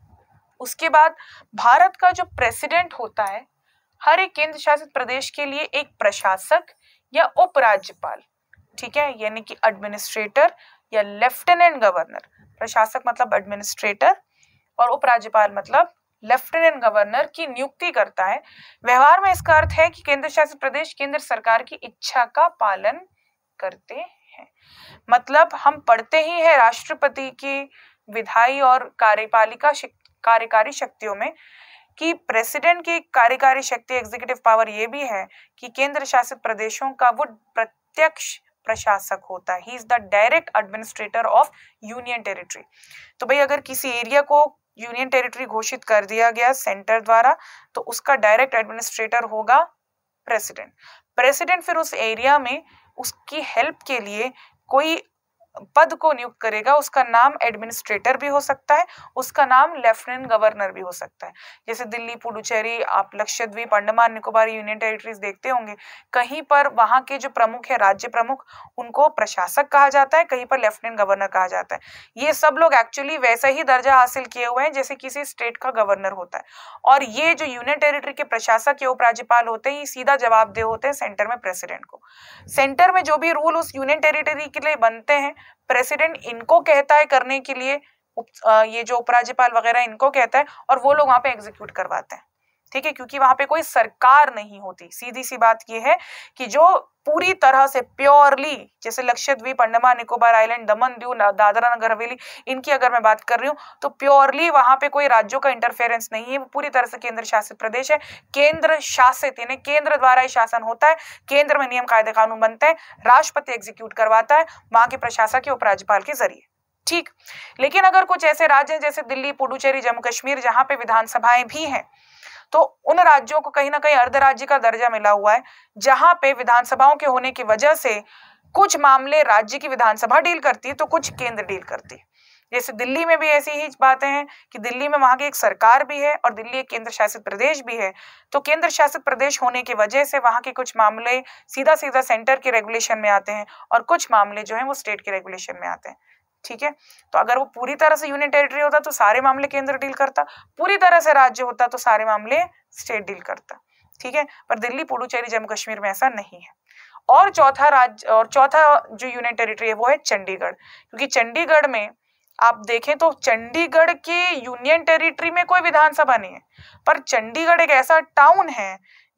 उसके बाद भारत का जो प्रेसिडेंट होता है हर एक केंद्र शासित प्रदेश के लिए एक प्रशासक या उपराज्यपाल ठीक है यानी कि एडमिनिस्ट्रेटर या लेफ्टिनेंट गवर्नर प्रशासक मतलब एडमिनिस्ट्रेटर और उपराज्यपाल मतलब लेफ्टिनेंट गवर्नर की नियुक्ति करता है व्यवहार में इसका अर्थ है कि केंद्र शासित प्रदेश केंद्र सरकार की इच्छा का पालन करते हैं मतलब हम पढ़ते ही है राष्ट्रपति की विधायी और कार्यपालिका कार्यकारी शक्तियों में कि प्रेसिडेंट की कार्यकारी शक्ति एग्जीक्यूटिव पावर ये भी है कि केंद्र शासित प्रदेशों का वो प्रत्यक्ष प्रशासक होता है he is the direct administrator of union territory तो भाई अगर किसी एरिया को यूनियन टेरिटरी घोषित कर दिया गया सेंटर द्वारा तो उसका डायरेक्ट एडमिनिस्ट्रेटर होगा प्रेसिडेंट प्रेसिडेंट फिर उस एरिया में उसकी हेल्प के लिए कोई पद को नियुक्त करेगा उसका नाम एडमिनिस्ट्रेटर भी हो सकता है उसका नाम लेफ्टिनेंट गवर्नर भी हो सकता है जैसे दिल्ली पुडुचेरी आप लक्षद्वीप अंडमान निकोबार यूनियन टेरिटरीज देखते होंगे कहीं पर वहां के जो प्रमुख है राज्य प्रमुख उनको प्रशासक कहा जाता है कहीं पर लेफ्टिनेंट गवर्नर कहा जाता है ये सब लोग एक्चुअली वैसा ही दर्जा हासिल किए हुए हैं जैसे किसी स्टेट का गवर्नर होता है और ये जो यूनियन टेरिटरी के प्रशासक या उपराज्यपाल होते हैं ये सीधा जवाबदेह होते हैं सेंटर में प्रेसिडेंट को सेंटर में जो भी रूल उस यूनियन टेरिटरी के लिए बनते हैं प्रेसिडेंट इनको कहता है करने के लिए ये जो उपराज्यपाल वगैरह इनको कहता है और वो लोग वहां पे एग्जीक्यूट करवाते हैं ठीक है क्योंकि वहां पे कोई सरकार नहीं होती सीधी सी बात यह है कि जो पूरी तरह से प्योरली जैसे लक्षद्वीप अंडमान निकोबार आइलैंड दमन दीव दादरा नगर हवेली इनकी अगर मैं बात कर रही हूँ तो प्योरली वहां पे कोई राज्यों का इंटरफेरेंस नहीं है वो पूरी तरह से केंद्र शासित प्रदेश है केंद्र शासित यानी केंद्र द्वारा ही शासन होता है केंद्र में नियम कायदे कानून बनते हैं राष्ट्रपति एग्जीक्यूट करवाता है वहां के प्रशासक या उपराज्यपाल के जरिए ठीक लेकिन अगर कुछ ऐसे राज्य हैं जैसे दिल्ली पुडुचेरी जम्मू कश्मीर जहां पे विधानसभाएं भी हैं तो उन राज्यों को कहीं ना कहीं अर्ध राज्य का दर्जा मिला हुआ है जहां पे विधानसभाओं के होने की वजह से कुछ मामले राज्य की विधानसभा डील करती है तो कुछ केंद्र डील करती है जैसे दिल्ली में भी ऐसी ही बातें हैं कि दिल्ली में वहां की एक सरकार भी है और दिल्ली एक केंद्र शासित प्रदेश भी है तो केंद्र शासित प्रदेश होने की वजह से वहां के कुछ मामले सीधा सीधा सेंटर के रेगुलेशन में आते हैं और कुछ मामले जो हैं वो स्टेट के रेगुलेशन में आते हैं ठीक है तो अगर वो पूरी तरह से यूनियन टेरिटरी होता तो सारे मामले केंद्र डील करता पूरी तरह से राज्य होता तो सारे मामले स्टेट डील करता ठीक है पर दिल्ली पुडुचेरी जम्मू कश्मीर में ऐसा नहीं है और चौथा राज्य और चौथा जो यूनियन टेरिटरी है वो है चंडीगढ़ क्योंकि चंडीगढ़ में आप देखें तो चंडीगढ़ के यूनियन टेरिटरी में कोई विधानसभा नहीं है पर चंडीगढ़ एक ऐसा टाउन है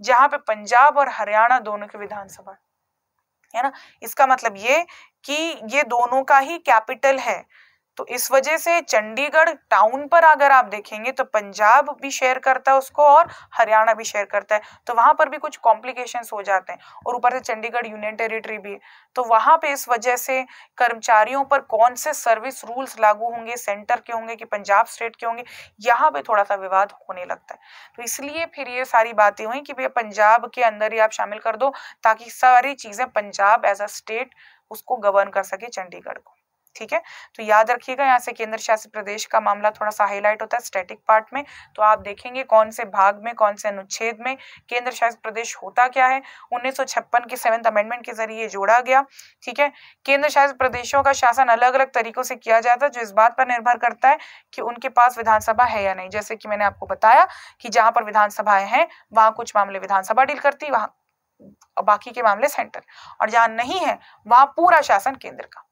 जहां पे पंजाब और हरियाणा दोनों की विधानसभा है ना इसका मतलब ये कि ये दोनों का ही कैपिटल है तो इस वजह से चंडीगढ़ टाउन पर अगर आप देखेंगे तो पंजाब भी शेयर करता है उसको और हरियाणा भी शेयर करता है तो वहां पर भी कुछ कॉम्प्लिकेशंस हो जाते हैं और ऊपर से चंडीगढ़ यूनियन टेरिटरी भी है तो वहां पे इस वजह से कर्मचारियों पर कौन से सर्विस रूल्स लागू होंगे सेंटर के होंगे कि पंजाब स्टेट के होंगे यहाँ पे थोड़ा सा विवाद होने लगता है तो इसलिए फिर ये सारी बातें हुई कि भैया पंजाब के अंदर ही आप शामिल कर दो ताकि सारी चीज़ें पंजाब एज अ स्टेट उसको गवर्न कर सके चंडीगढ़ को ठीक है तो याद रखिएगा यहाँ से केंद्र शासित प्रदेश का मामला थोड़ा सा हाईलाइट होता है स्टैटिक पार्ट में तो आप देखेंगे कौन से भाग में कौन से अनुच्छेद में केंद्र शासित प्रदेश होता क्या है उन्नीस के सेवेंथ अमेंडमेंट के जरिए जोड़ा गया ठीक है केंद्र शासित प्रदेशों का शासन अलग अलग तरीकों से किया जाता है जो इस बात पर निर्भर करता है कि उनके पास विधानसभा है या नहीं जैसे कि मैंने आपको बताया कि जहां पर विधानसभाएं हैं वहां कुछ मामले विधानसभा डील करती वहां और बाकी के मामले सेंटर और जहां नहीं है वहां पूरा शासन केंद्र का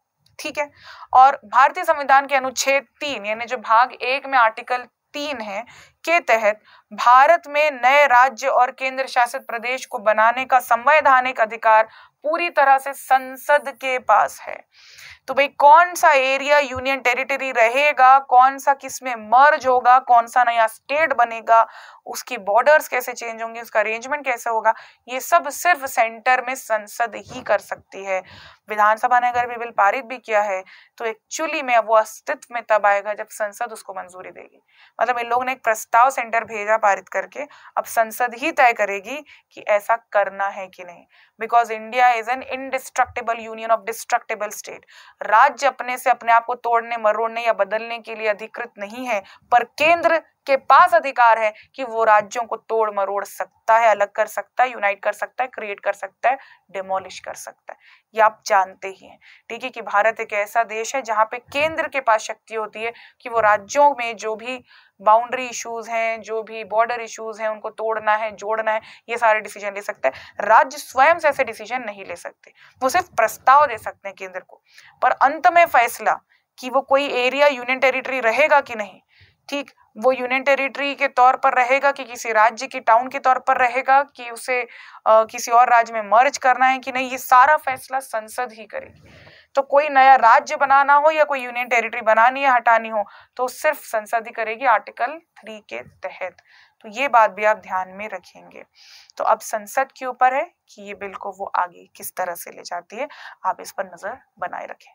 ठीक है और भारतीय संविधान के अनुच्छेद तीन यानी जो भाग एक में आर्टिकल तीन है के तहत भारत में नए राज्य और केंद्र शासित प्रदेश को बनाने का संवैधानिक अधिकार पूरी तरह से संसद के पास है तो भाई कौन सा एरिया यूनियन टेरिटरी रहेगा कौन सा किस में मर्ज होगा कौन सा नया स्टेट बनेगा उसकी बॉर्डर्स कैसे चेंज होंगे उसका अरेंजमेंट कैसे होगा ये सब सिर्फ सेंटर में संसद ही कर सकती है विधानसभा ने अगर भी बिल पारित भी किया है तो एक्चुअली में वो अस्तित्व में तब आएगा जब संसद उसको मंजूरी देगी मतलब इन लोगों ने एक प्रस्ताव प्रस्ताव सेंटर भेजा पारित करके अब संसद ही तय करेगी कि ऐसा करना है कि नहीं because India is an indestructible union of destructible state राज्य अपने से अपने आप को तोड़ने मरोड़ने या बदलने के लिए अधिकृत नहीं है पर केंद्र के पास अधिकार है कि वो राज्यों को तोड़ मरोड़ सकता है अलग कर सकता है यूनाइट कर सकता है क्रिएट कर सकता है डिमोलिश कर सकता है ये आप जानते ही हैं ठीक है कि भारत एक ऐसा देश है जहाँ पे केंद्र के पास शक्ति होती है कि वो राज्यों में जो भी बाउंड्री इश्यूज हैं जो भी बॉर्डर इश्यूज हैं उनको तोड़ना है जोड़ना है ये सारे डिसीजन ले सकते हैं राज्य स्वयं से ऐसे डिसीजन नहीं ले सकते वो सिर्फ प्रस्ताव दे सकते हैं केंद्र को पर अंत में फैसला कि वो कोई एरिया यूनियन टेरिटरी रहेगा कि नहीं ठीक वो यूनियन टेरिटरी के तौर पर रहेगा कि किसी राज्य की टाउन के तौर पर रहेगा कि उसे आ, किसी और राज्य में मर्ज करना है कि नहीं ये सारा फैसला संसद ही करेगी तो कोई नया राज्य बनाना हो या कोई यूनियन टेरिटरी बनानी या हटानी हो तो सिर्फ संसद ही करेगी आर्टिकल थ्री के तहत तो ये बात भी आप ध्यान में रखेंगे तो अब संसद के ऊपर है कि ये बिल को वो आगे किस तरह से ले जाती है आप इस पर नज़र बनाए रखें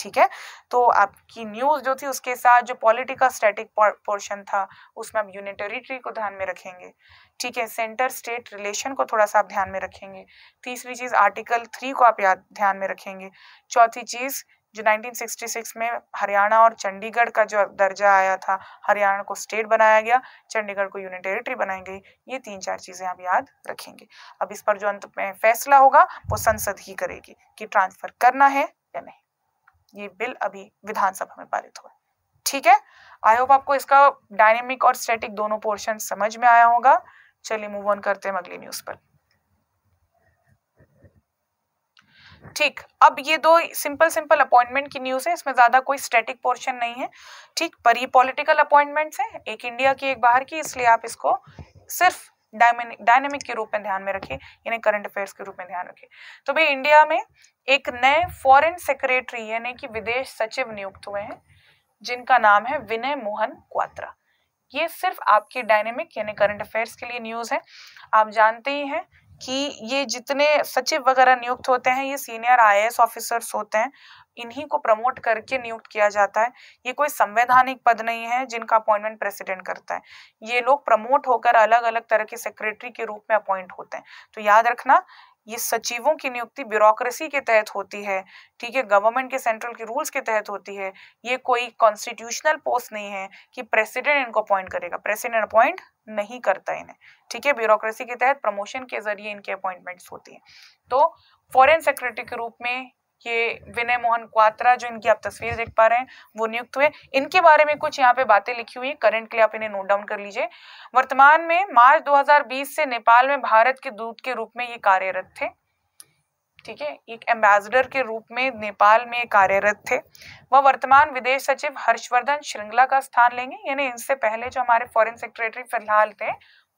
ठीक है तो आपकी न्यूज़ जो थी उसके साथ जो पॉलिटिकल स्टैटिक पोर्शन था उसमें आप यूनिटरी ट्री को ध्यान में रखेंगे ठीक है सेंटर स्टेट रिलेशन को थोड़ा सा आप ध्यान में रखेंगे तीसरी चीज़ आर्टिकल थ्री को आप याद ध्यान में रखेंगे चौथी चीज़ जो 1966 में हरियाणा और चंडीगढ़ का जो दर्जा आया था हरियाणा को स्टेट बनाया गया चंडीगढ़ को यूनियन टेरिटरी बनाई गई ये तीन चार चीज़ें आप याद रखेंगे अब इस पर जो अंत में फैसला होगा वो संसद ही करेगी कि ट्रांसफर करना है या नहीं ये बिल अभी विधानसभा में पारित हुआ ठीक है आई होप आपको इसका डायनेमिक और स्टैटिक दोनों पोर्शन समझ में आया होगा चलिए मूव ऑन करते हैं अगली न्यूज पर ठीक अब ये दो सिंपल सिंपल अपॉइंटमेंट की न्यूज है इसमें ज्यादा कोई स्टैटिक पोर्शन नहीं है ठीक पर ये पॉलिटिकल अपॉइंटमेंट्स हैं एक इंडिया की एक बाहर की इसलिए आप इसको सिर्फ डायनेमिक के रूप में ध्यान में रखे यानी करंट अफेयर्स के रूप में ध्यान रखे तो भाई इंडिया में एक नए फॉरेन सेक्रेटरी यानी कि विदेश सचिव नियुक्त हुए हैं जिनका नाम है विनय मोहन क्वात्रा ये सिर्फ आपके डायनेमिक यानी करंट अफेयर्स के लिए न्यूज़ है आप जानते ही हैं कि ये जितने सचिव वगैरह नियुक्त होते हैं ये सीनियर आई ऑफिसर्स होते हैं इन्हीं को प्रमोट करके नियुक्त किया जाता है ये कोई संवैधानिक पद नहीं है जिनका अपॉइंटमेंट प्रेसिडेंट करता है ये लोग प्रमोट होकर अलग अलग तरह के सेक्रेटरी के रूप में अपॉइंट होते हैं तो याद रखना ये सचिवों की नियुक्ति ब्यूरोक्रेसी के तहत होती है ठीक है गवर्नमेंट के सेंट्रल के रूल्स के तहत होती है ये कोई कॉन्स्टिट्यूशनल पोस्ट नहीं है कि प्रेसिडेंट इनको अपॉइंट करेगा प्रेसिडेंट अपॉइंट नहीं करता इन्हें ठीक है ब्यूरोक्रेसी के तहत प्रमोशन के जरिए इनके अपॉइंटमेंट्स होती है तो फॉरेन सेक्रेटरी के रूप में ये विनय मोहन क्वात्रा जो इनकी आप तस्वीर देख पा रहे हैं वो नियुक्त हुए इनके बारे में कुछ यहाँ पे बातें लिखी हुई है करंट के लिए आप इन्हें नोट डाउन कर लीजिए वर्तमान में मार्च 2020 से नेपाल में भारत के दूत के रूप में ये कार्यरत थे ठीक है एक एम्बेसडर के रूप में नेपाल में कार्यरत थे वह वर्तमान विदेश सचिव हर्षवर्धन श्रृंगला का स्थान लेंगे यानी इनसे पहले जो हमारे फॉरेन सेक्रेटरी फिलहाल थे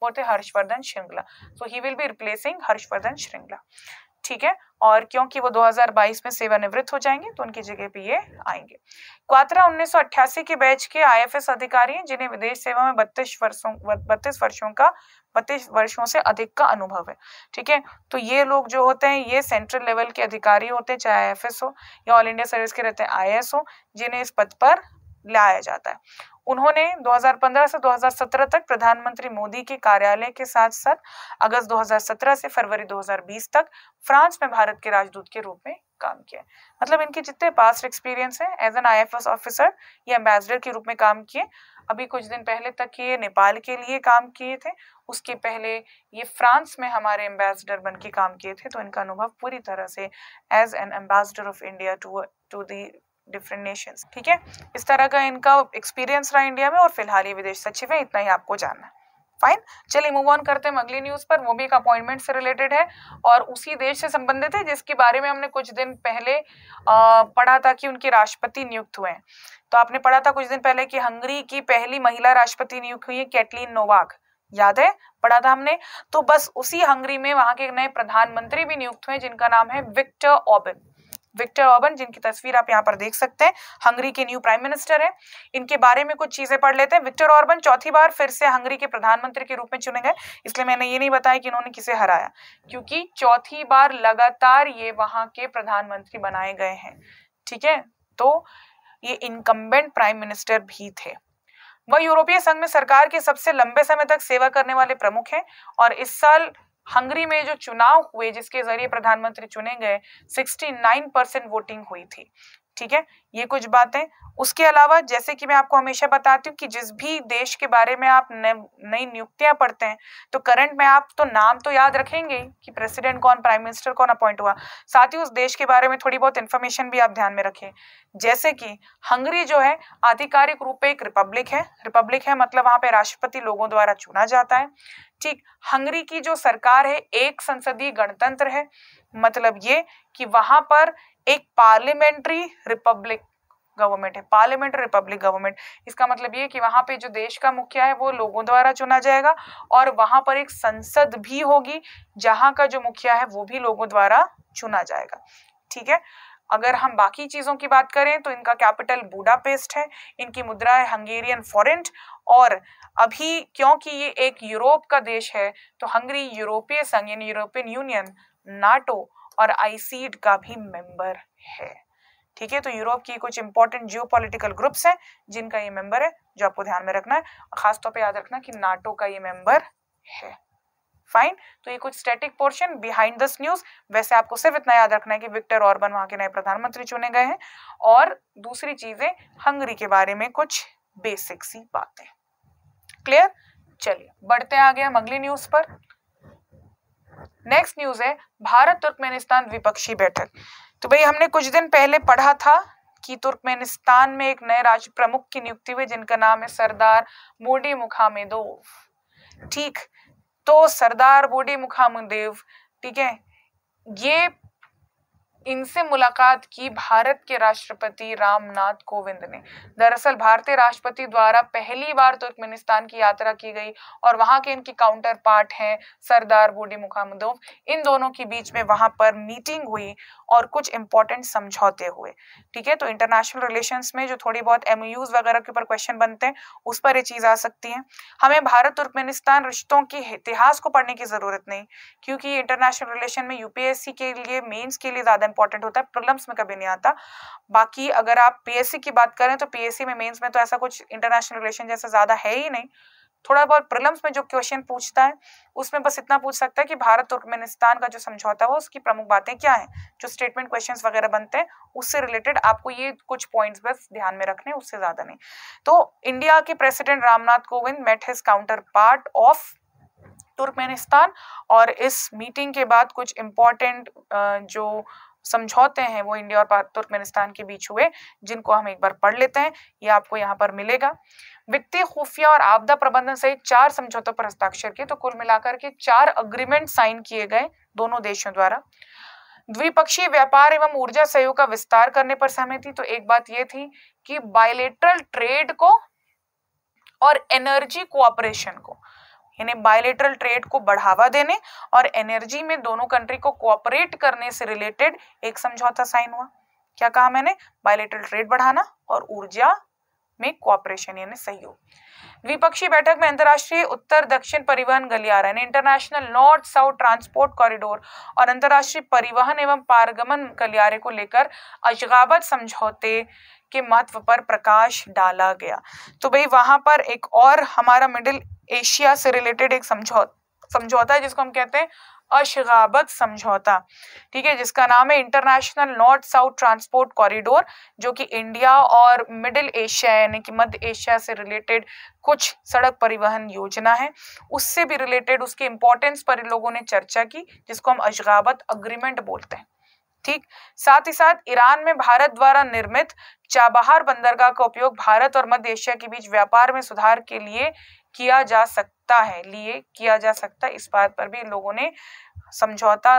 वो थे Harshvardhan Shringla so he will be replacing Harshvardhan Shringla ठीक है और क्योंकि वो 2022 में सेवानिवृत्त हो जाएंगे तो उनकी जगह पे ये आएंगे क्वात्रा 1988 के बैच के आईएफएस अधिकारी हैं जिन्हें विदेश सेवा में बत्तीस वर्षों बत्तीस वर्षों का बत्तीस वर्षों से अधिक का अनुभव है ठीक है तो ये लोग जो होते हैं ये सेंट्रल लेवल के अधिकारी होते हैं चाहे आई हो या ऑल इंडिया सर्विस के रहते हैं आई हो जिन्हें इस पद पर लाया जाता है उन्होंने 2015 से 2017 तक प्रधानमंत्री मोदी के कार्यालय के साथ साथ अगस्त 2017 से फरवरी 2020 तक फ्रांस में भारत के राजदूत के रूप में काम किया मतलब इनके जितने पास्ट एक्सपीरियंस है एज एन आई ऑफिसर या एम्बेसडर के रूप में काम किए अभी कुछ दिन पहले तक ये नेपाल के लिए काम किए थे उसके पहले ये फ्रांस में हमारे एम्बेसडर बन के काम किए थे तो इनका अनुभव पूरी तरह से as an ambassador of India to to the different nation ठीक है इस तरह का इनका एक्सपीरियंस रहा इंडिया में और फिलहाल ये विदेश सचिव है इतना ही आपको जानना फाइन चलिए मूव ऑन करते हैं अगली न्यूज पर वो भी एक अपॉइंटमेंट से रिलेटेड है और उसी देश से संबंधित है जिसके बारे में हमने कुछ दिन पहले पढ़ा था कि उनके राष्ट्रपति नियुक्त हुए हैं तो आपने पढ़ा था कुछ दिन पहले कि हंगरी की पहली महिला राष्ट्रपति नियुक्त हुई है कैटलिन नोवाक याद है पढ़ा था हमने तो बस उसी हंगरी में वहां के नए प्रधानमंत्री भी नियुक्त हुए जिनका नाम है विक्टर ऑबिन विक्टर ऑबन जिनकी तस्वीर आप यहाँ पर देख सकते हैं हंगरी के न्यू प्राइम मिनिस्टर हैं इनके बारे में कुछ चीजें पढ़ लेते हैं विक्टर ऑर्बन चौथी बार फिर से हंगरी के प्रधानमंत्री के रूप में चुने गए इसलिए मैंने ये नहीं बताया कि इन्होंने किसे हराया क्योंकि चौथी बार लगातार ये वहां के प्रधानमंत्री बनाए गए हैं ठीक है तो ये इनकम्बेंट प्राइम मिनिस्टर भी थे वह यूरोपीय संघ में सरकार के सबसे लंबे समय तक सेवा करने वाले प्रमुख हैं और इस साल हंगरी में जो चुनाव हुए जिसके जरिए प्रधानमंत्री चुने गए 69 परसेंट वोटिंग हुई थी ठीक है ये कुछ बातें उसके अलावा जैसे कि मैं आपको हमेशा बताती हूँ कि जिस भी देश के बारे में आप नई नियुक्तियां पढ़ते हैं तो करंट में आप तो नाम तो याद रखेंगे कि प्रेसिडेंट कौन प्राइम मिनिस्टर कौन अपॉइंट हुआ साथ ही उस देश के बारे में थोड़ी बहुत इन्फॉर्मेशन भी आप ध्यान में रखें जैसे कि हंगरी जो है आधिकारिक रूप में एक रिपब्लिक है रिपब्लिक है मतलब वहां पे राष्ट्रपति लोगों द्वारा चुना जाता है ठीक हंगरी की जो सरकार है एक संसदीय गणतंत्र है मतलब ये कि वहां पर एक पार्लियामेंट्री रिपब्लिक गवर्नमेंट है पार्लियामेंट्री रिपब्लिक गवर्नमेंट इसका मतलब ये कि वहां पे जो देश का मुखिया है वो लोगों द्वारा चुना जाएगा और वहां पर एक संसद भी होगी जहाँ का जो मुखिया है वो भी लोगों द्वारा चुना जाएगा ठीक है अगर हम बाकी चीज़ों की बात करें तो इनका कैपिटल बूडापेस्ट है इनकी मुद्रा है हंगेरियन फॉरेंट और अभी क्योंकि ये एक यूरोप का देश है तो हंगरी यूरोपीय संघ यानी यूरोपियन यूनियन नाटो और आईसीड e का भी मेंबर है ठीक है तो यूरोप की कुछ इंपॉर्टेंट जियो ग्रुप्स हैं जिनका ये मेंबर है जो आपको ध्यान में रखना है खासतौर पर याद रखना कि नाटो का ये मेंबर है फाइन तो ये कुछ static portion behind this news वैसे आपको सिर्फ इतना याद रखना है कि विक्टर ऑर्बन वहां के नए प्रधानमंत्री चुने गए हैं और दूसरी चीजें हंगरी के बारे में कुछ बेसिक सी बातें क्लियर चलिए बढ़ते आगे हम अगली न्यूज पर नेक्स्ट न्यूज है भारत तुर्कमेनिस्तान द्विपक्षीय बैठक तो भाई हमने कुछ दिन पहले पढ़ा था कि तुर्कमेनिस्तान में एक नए राज्य प्रमुख की नियुक्ति हुई जिनका नाम है सरदार मोडी मुखामेदोव ठीक तो सरदार मोडी मुखामदेव ठीक है ये इनसे मुलाकात की भारत के राष्ट्रपति रामनाथ कोविंद ने दरअसल भारतीय राष्ट्रपति द्वारा पहली बार तुर्कमेनिस्तान की यात्रा की गई और वहां के इनकी काउंटर पार्ट हैं सरदार बूढ़ी मुकामदोव इन दोनों के बीच में वहां पर मीटिंग हुई और कुछ इंपॉर्टेंट समझौते हुए ठीक है तो इंटरनेशनल रिलेशन में जो थोड़ी बहुत एम वगैरह के ऊपर क्वेश्चन बनते हैं उस पर ये चीज आ सकती है हमें भारत तुर्कमेनिस्तान रिश्तों के इतिहास को पढ़ने की जरूरत नहीं क्योंकि इंटरनेशनल रिलेशन में यूपीएससी के लिए मेन्स के लिए ज्यादा इंपॉर्टेंट होता है प्रॉब्लम्स में कभी नहीं आता बाकी अगर आप पीएससी की बात करें तो पीएससी में मेंस में तो ऐसा कुछ इंटरनेशनल रिलेशन जैसा ज्यादा है ही नहीं थोड़ा बहुत प्रॉब्लम्स में जो क्वेश्चन पूछता है उसमें बस इतना पूछ सकता है कि भारत तुर्कमेनिस्तान का जो समझौता हुआ उसकी प्रमुख बातें क्या है जो स्टेटमेंट क्वेश्चंस वगैरह बनते हैं उससे रिलेटेड आपको ये कुछ पॉइंट्स बस ध्यान में रखने उससे ज़्यादा नहीं तो इंडिया के president Ramnath Kovind met his counterpart of Turkmenistan और इस मीटिंग के बाद कुछ इंपॉर्टेंट जो समझौते हैं वो इंडिया और तुर्कमेनिस्तान के बीच हुए जिनको हम एक बार पढ़ लेते हैं ये आपको यहाँ पर मिलेगा वित्तीय खुफिया और आपदा प्रबंधन सहित चार समझौतों पर हस्ताक्षर किए तो कुल मिलाकर के चार अग्रीमेंट साइन किए गए दोनों देशों द्वारा द्विपक्षीय व्यापार एवं ऊर्जा सहयोग का विस्तार करने पर सहमति तो एक बात यह थी कि बायलेटरल ट्रेड को और एनर्जी कोऑपरेशन को इन्हें बायोलेटरल ट्रेड को बढ़ावा देने और एनर्जी में दोनों कंट्री को कोऑपरेट करने से रिलेटेड एक समझौता साइन हुआ क्या कहा मैंने बायोलेटरल ट्रेड बढ़ाना और ऊर्जा में कॉपरेशन यानी सहयोग द्विपक्षीय बैठक में अंतर्राष्ट्रीय उत्तर दक्षिण परिवहन गलियारा यानी international north south transport corridor और अंतर्राष्ट्रीय परिवहन एवं पारगमन गलियारे को लेकर अजगाबत समझौते के महत्व पर प्रकाश डाला गया तो भाई वहां पर एक और हमारा मिडिल एशिया से रिलेटेड एक समझौता समझौता है जिसको हम कहते हैं अशगाबत समझौता ठीक है जिसका नाम है international north south transport corridor जो कि इंडिया और मिडिल एशिया यानी कि मध्य एशिया से रिलेटेड कुछ सड़क परिवहन योजना है उससे भी रिलेटेड उसके इंपॉर्टेंस पर लोगों ने चर्चा की जिसको हम अशगाबत अग्रीमेंट बोलते हैं ठीक साथ ही साथ ईरान में भारत द्वारा निर्मित चाबहार बंदरगाह का उपयोग भारत और मध्य एशिया के बीच व्यापार में सुधार के लिए किया जा सकता है लिए किया जा सकता इस बात पर भी लोगों ने समझौता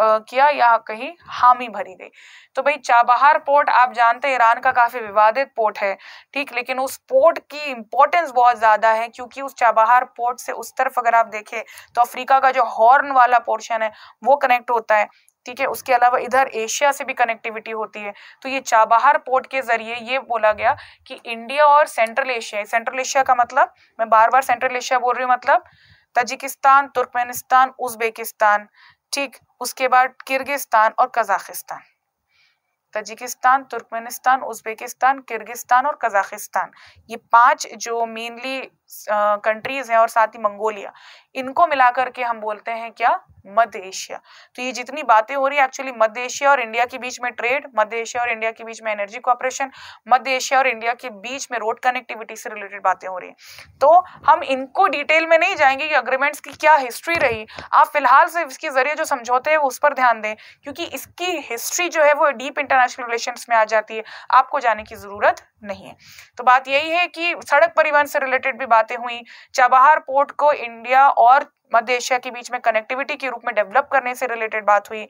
किया या कहीं हामी भरी गई तो भाई चाबहार पोर्ट आप जानते हैं ईरान का काफ़ी विवादित पोर्ट है ठीक लेकिन उस पोर्ट की इम्पोर्टेंस बहुत ज़्यादा है क्योंकि उस चाबहार पोर्ट से उस तरफ अगर आप देखें तो अफ्रीका का जो हॉर्न वाला पोर्शन है वो कनेक्ट होता है ठीक है उसके अलावा इधर एशिया से भी कनेक्टिविटी होती है तो ये चाबहार पोर्ट के जरिए ये बोला गया कि इंडिया और सेंट्रल एशिया सेंट्रल एशिया का मतलब मैं बार बार सेंट्रल एशिया बोल रही हूँ मतलब तजिकिस्तान तुर्कमेनिस्तान उज्बेकिस्तान ठीक उसके बाद किर्गिस्तान और Kazakhstan Tajikistan Turkmenistan Uzbekistan Kyrgyzstan और कजाकिस्तान ये पांच जो मेनली कंट्रीज हैं और साथ ही मंगोलिया इनको मिलाकर के हम बोलते हैं क्या मध्य एशिया तो ये जितनी बातें हो रही है एक्चुअली मध्य एशिया और इंडिया के बीच में ट्रेड मध्य एशिया और इंडिया के बीच में एनर्जी कॉपरेशन मध्य एशिया और इंडिया के बीच में रोड कनेक्टिविटी से रिलेटेड बातें हो रही हैं तो हम इनको डिटेल में नहीं जाएंगे कि अग्रीमेंट्स की क्या हिस्ट्री रही आप फिलहाल से इसके जरिए जो समझौते हैं उस पर ध्यान दें क्योंकि इसकी हिस्ट्री जो है वो डीप इंटरनेशनल इंटरनेशनल रिलेशन में आ जाती है आपको जाने की ज़रूरत नहीं है तो बात यही है कि सड़क परिवहन से रिलेटेड भी बातें हुई चाबहार पोर्ट को इंडिया और मध्य एशिया के बीच में कनेक्टिविटी के रूप में डेवलप करने से रिलेटेड बात हुई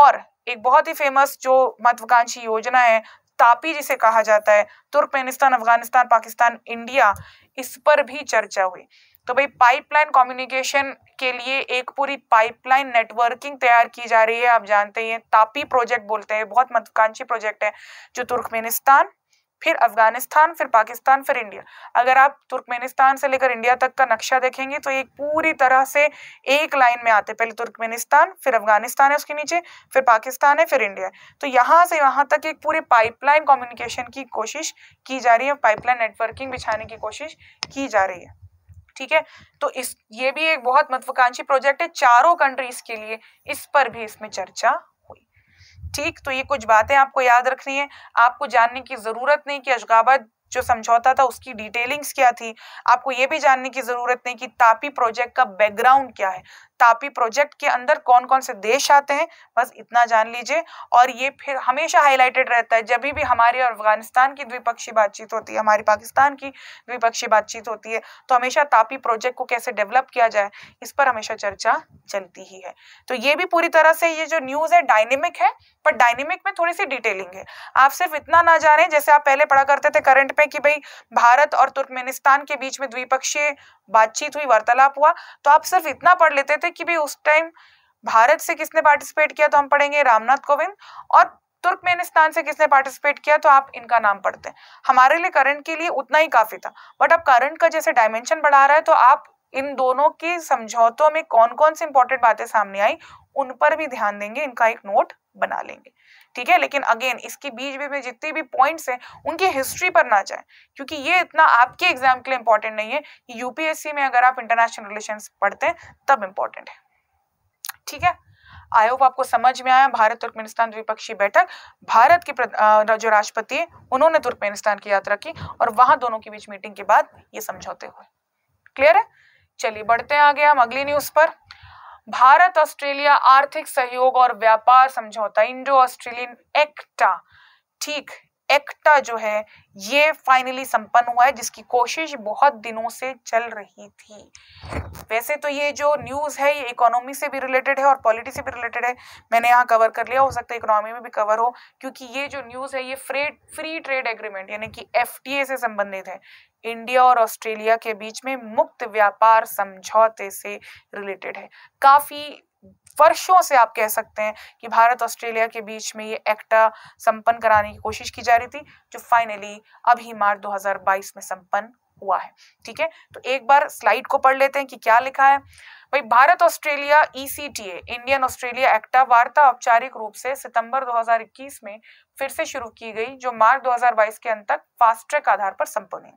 और एक बहुत ही फेमस जो महत्वाकांक्षी योजना है तापी जिसे कहा जाता है तुर्कमेनिस्तान अफगानिस्तान पाकिस्तान इंडिया इस पर भी चर्चा हुई तो भाई पाइपलाइन कम्युनिकेशन के लिए एक पूरी पाइपलाइन नेटवर्किंग तैयार की जा रही है आप जानते हैं तापी प्रोजेक्ट बोलते हैं बहुत महत्वाकांक्षी प्रोजेक्ट है जो तुर्कमेनिस्तान फिर अफगानिस्तान फिर पाकिस्तान फिर इंडिया अगर आप तुर्कमेनिस्तान से लेकर इंडिया तक का नक्शा देखेंगे तो एक पूरी तरह से एक लाइन में आते पहले तुर्कमेनिस्तान फिर अफगानिस्तान है उसके नीचे फिर पाकिस्तान है फिर इंडिया है तो यहाँ से यहाँ तक एक पूरे पाइपलाइन कम्युनिकेशन की कोशिश की जा रही है पाइपलाइन नेटवर्किंग बिछाने की कोशिश की जा रही है ठीक है तो इस ये भी एक बहुत महत्वाकांक्षी प्रोजेक्ट है चारों कंट्रीज के लिए इस पर भी इसमें चर्चा हुई ठीक तो ये कुछ बातें आपको याद रखनी है आपको जानने की जरूरत नहीं कि अशगाबाद जो समझौता था उसकी डिटेलिंग्स क्या थी आपको ये भी जानने की ज़रूरत नहीं कि तापी प्रोजेक्ट का बैकग्राउंड क्या है तापी प्रोजेक्ट के अंदर कौन कौन से देश आते हैं बस इतना जान लीजिए और ये फिर हमेशा हाईलाइटेड रहता है जब भी हमारे और अफगानिस्तान की द्विपक्षीय बातचीत होती है हमारी पाकिस्तान की द्विपक्षीय बातचीत होती है तो हमेशा तापी प्रोजेक्ट को कैसे डेवलप किया जाए इस पर हमेशा चर्चा चलती ही है तो ये भी पूरी तरह से ये जो न्यूज़ है डायनेमिक है पर डायनेमिक में थोड़ी सी डिटेलिंग है आप सिर्फ इतना ना जाने जैसे आप पहले पढ़ा करते थे करंट पे कि भाई भारत और तुर्कमेनिस्तान के बीच में द्विपक्षीय बातचीत हुई वार्तालाप हुआ तो आप सिर्फ इतना पढ़ लेते थे कि भाई उस टाइम भारत से किसने पार्टिसिपेट किया तो हम पढ़ेंगे रामनाथ कोविंद और तुर्कमेनिस्तान से किसने पार्टिसिपेट किया तो आप इनका नाम पढ़ते हैं हमारे लिए करंट के लिए उतना ही काफी था बट अब करंट का जैसे डायमेंशन बढ़ा रहा है तो आप इन दोनों के समझौतों में कौन कौन सी इंपॉर्टेंट बातें सामने आई उन पर भी ध्यान देंगे इनका एक नोट बना लेंगे ठीक है लेकिन अगेन इसके बीच में जितने भी पॉइंट्स हैं उनकी हिस्ट्री पर ना जाए क्योंकि ये इतना आपके एग्जाम के लिए इंपॉर्टेंट नहीं है यूपीएससी में अगर आप इंटरनेशनल रिलेशन पढ़ते हैं तब इम्पोर्टेंट है ठीक है आई होप आपको समझ में आया भारत तुर्कमेनिस्तान द्विपक्षीय बैठक भारत के जो राष्ट्रपति है उन्होंने तुर्कमेनिस्तान की यात्रा की और वहां दोनों के बीच मीटिंग के बाद ये समझौते हुए क्लियर है चलिए बढ़ते हैं आगे हम अगली न्यूज पर भारत ऑस्ट्रेलिया आर्थिक सहयोग और व्यापार समझौता इंडो ऑस्ट्रेलियन एक्टा ठीक एक्टा जो है ये फाइनली संपन्न हुआ है जिसकी कोशिश बहुत दिनों से चल रही थी वैसे तो ये जो न्यूज़ है ये इकोनॉमी से भी रिलेटेड है और पॉलिटी से भी रिलेटेड है मैंने यहाँ कवर कर लिया हो सकता है इकोनॉमी में भी कवर हो क्योंकि ये जो न्यूज़ है ये फ्रेड फ्री ट्रेड एग्रीमेंट यानी कि एफ से संबंधित है इंडिया और ऑस्ट्रेलिया के बीच में मुक्त व्यापार समझौते से रिलेटेड है काफ़ी वर्षों से आप कह सकते हैं कि भारत ऑस्ट्रेलिया के बीच में ये एक्टा संपन्न कराने की कोशिश की जा रही थी जो फाइनली अभी मार्च 2022 में संपन्न हुआ है ठीक है तो एक बार स्लाइड को पढ़ लेते हैं कि क्या लिखा है भाई Bharat Australia ECTA Indian Australia ECTA वार्ता औपचारिक रूप से सितंबर 2021 में फिर से शुरू की गई जो मार्च 2022 के अंत तक फास्ट ट्रैक आधार पर संपन्न है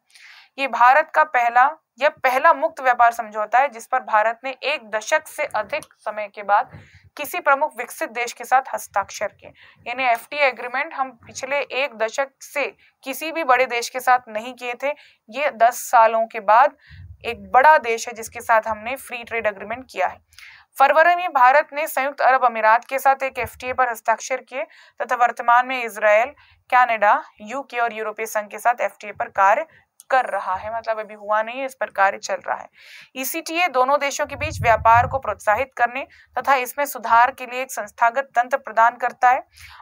ये भारत का पहला यह पहला मुक्त व्यापार समझौता है जिस पर भारत ने एक दशक से अधिक समय के बाद किसी प्रमुख विकसित देश के साथ हस्ताक्षर किए यानी एफ एग्रीमेंट हम पिछले एक दशक से किसी भी बड़े देश के साथ नहीं किए थे ये दस सालों के बाद एक बड़ा देश है जिसके साथ हमने फ्री ट्रेड एग्रीमेंट किया है फरवरी में भारत ने संयुक्त अरब अमीरात के साथ एक एफ पर हस्ताक्षर किए तथा वर्तमान में इसराइल कैनेडा यूके और यूरोपीय संघ के साथ एफ पर कार्य कर रहा है मतलब अभी हुआ नहीं है इस पर कार्य चल रहा है ईसीटीए e दोनों देशों के बीच व्यापार को प्रोत्साहित करने तथा इसमें सुधार के लिए एक संस्थागत तंत्र प्रदान करता है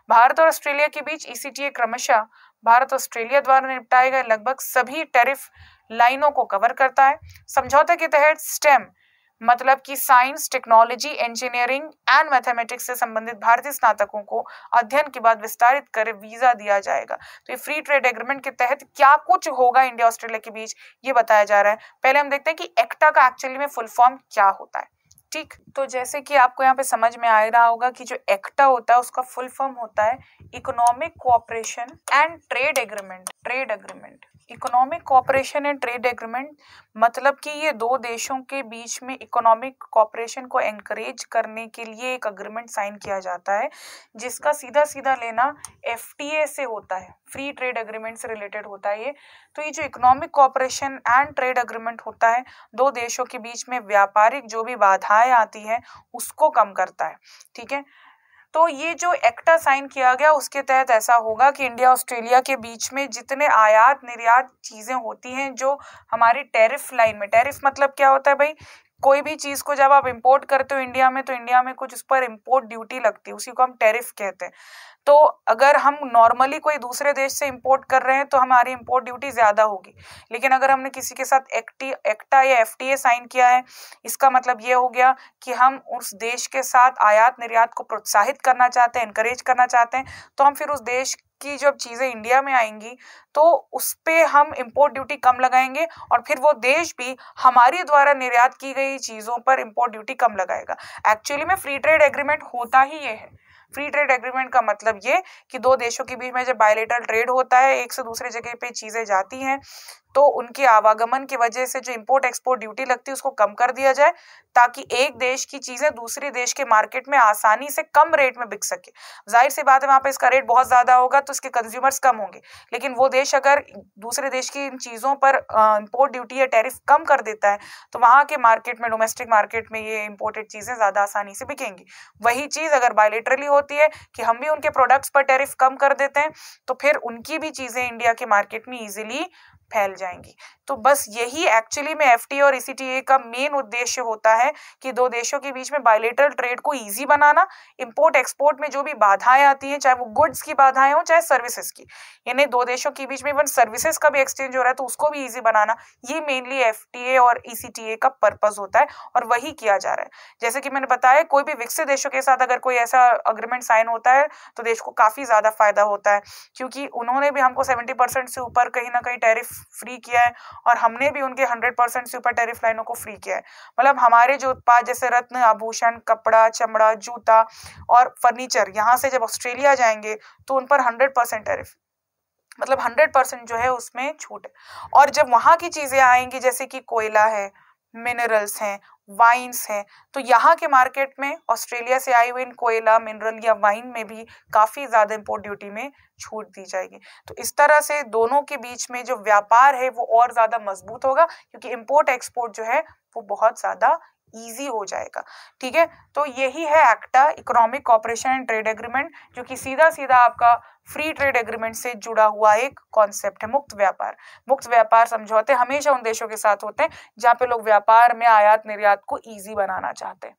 भारत और ऑस्ट्रेलिया के बीच ईसीटीए e क्रमशः भारत ऑस्ट्रेलिया द्वारा निपटाए गए लगभग सभी टैरिफ लाइनों को कवर करता है समझौते के तहत स्टेम मतलब कि science technology engineering and mathematics से संबंधित भारतीय स्नातकों को अध्ययन के बाद विस्तारित कर वीजा दिया जाएगा तो ये फ्री ट्रेड एग्रीमेंट के तहत क्या कुछ होगा इंडिया ऑस्ट्रेलिया के बीच ये बताया जा रहा है पहले हम देखते हैं कि एक्टा का एक्चुअली में फुल फॉर्म क्या होता है ठीक तो जैसे कि आपको यहाँ पे समझ में आ रहा होगा कि जो एक्टा होता है उसका फुल फॉर्म होता है economic cooperation and trade agreement trade agreement economic cooperation and trade agreement मतलब कि ये दो देशों के बीच में इकोनॉमिक कॉपरेशन को एनकरेज करने के लिए एक अग्रीमेंट साइन किया जाता है जिसका सीधा सीधा लेना एफ से होता है फ्री ट्रेड एग्रीमेंट से रिलेटेड होता है ये तो ये जो economic cooperation and trade agreement होता है दो देशों के बीच में व्यापारिक जो भी बाधाएं आती हैं उसको कम करता है ठीक है तो ये जो एक्टा साइन किया गया उसके तहत ऐसा होगा कि इंडिया ऑस्ट्रेलिया के बीच में जितने आयात निर्यात चीज़ें होती हैं जो हमारे टैरिफ लाइन में टैरिफ मतलब क्या होता है भाई कोई भी चीज़ को जब आप इंपोर्ट करते हो इंडिया में तो इंडिया में कुछ उस पर इंपोर्ट ड्यूटी लगती है उसी को हम टैरिफ कहते हैं तो अगर हम नॉर्मली कोई दूसरे देश से इम्पोर्ट कर रहे हैं तो हमारी इम्पोर्ट ड्यूटी ज़्यादा होगी लेकिन अगर हमने किसी के साथ एक्टी एक्टा या एफ साइन किया है इसका मतलब ये हो गया कि हम उस देश के साथ आयात निर्यात को प्रोत्साहित करना चाहते हैं इनक्रेज करना चाहते हैं तो हम फिर उस देश की जब चीज़ें इंडिया में आएंगी तो उस पर हम इम्पोर्ट ड्यूटी कम लगाएंगे और फिर वो देश भी हमारे द्वारा निर्यात की गई चीज़ों पर इम्पोर्ट ड्यूटी कम लगाएगा एक्चुअली में फ्री ट्रेड एग्रीमेंट होता ही ये है फ्री ट्रेड एग्रीमेंट का मतलब ये कि दो देशों के बीच में जब बायोलेटरल ट्रेड होता है एक से दूसरे जगह पे चीज़ें जाती हैं तो उनके आवागमन की वजह से जो इम्पोर्ट एक्सपोर्ट ड्यूटी लगती है उसको कम कर दिया जाए ताकि एक देश की चीज़ें दूसरे देश के मार्केट में आसानी से कम रेट में बिक सके जाहिर सी बात है वहाँ पर इसका रेट बहुत ज़्यादा होगा तो इसके कंज्यूमर्स कम होंगे लेकिन वो देश अगर दूसरे देश की इन चीज़ों पर इम्पोर्ट ड्यूटी या टेरिफ कम कर देता है तो वहां के मार्केट में डोमेस्टिक मार्केट में ये इम्पोर्टेड चीज़ें ज़्यादा आसानी से बिकेंगी वही चीज़ अगर बायोलिटरली होती है कि हम भी उनके प्रोडक्ट्स पर टेरिफ कम कर देते हैं तो फिर उनकी भी चीज़ें इंडिया के मार्केट में इजिली फैल जाएंगी तो बस यही एक्चुअली में एफ और ई e का मेन उद्देश्य होता है कि दो देशों के बीच में बायोलेटरल ट्रेड को ईजी बनाना इम्पोर्ट एक्सपोर्ट में जो भी बाधाएं आती हैं चाहे वो गुड्स की बाधाएं हो चाहे सर्विसेज की यानी दो देशों के बीच में इवन सर्विसेज का भी एक्सचेंज हो रहा है तो उसको भी ईजी बनाना ये मेनली एफ और ई e का पर्पज होता है और वही किया जा रहा है जैसे कि मैंने बताया कोई भी विकसित देशों के साथ अगर कोई ऐसा अग्रीमेंट साइन होता है तो देश को काफ़ी ज़्यादा फायदा होता है क्योंकि उन्होंने भी हमको सेवेंटी परसेंट से ऊपर कहीं ना कहीं टैरिफ फ्री किया है और हमने भी उनके हंड्रेड परसेंट से ऊपर लाइनों को फ्री किया है मतलब हमारे जो उत्पाद जैसे रत्न आभूषण कपड़ा चमड़ा जूता और फर्नीचर यहाँ से जब ऑस्ट्रेलिया जाएंगे तो उन पर हंड्रेड परसेंट टेरिफ मतलब हंड्रेड परसेंट जो है उसमें छूट है और जब वहां की चीज़ें आएंगी जैसे कि कोयला है मिनरल्स हैं वाइन्स हैं तो यहाँ के मार्केट में ऑस्ट्रेलिया से आए हुए इन कोयला मिनरल या वाइन में भी काफ़ी ज़्यादा इम्पोर्ट ड्यूटी में छूट दी जाएगी तो इस तरह से दोनों के बीच में जो व्यापार है वो और ज़्यादा मजबूत होगा क्योंकि इम्पोर्ट एक्सपोर्ट जो है वो बहुत ज़्यादा इजी हो जाएगा ठीक है तो यही है ECTA economic cooperation and trade agreement जो कि सीधा सीधा आपका फ्री ट्रेड एग्रीमेंट से जुड़ा हुआ एक कॉन्सेप्ट है मुक्त व्यापार मुक्त व्यापार समझौते हमेशा उन देशों के साथ होते हैं जहाँ पे लोग व्यापार में आयात निर्यात को ईजी बनाना चाहते हैं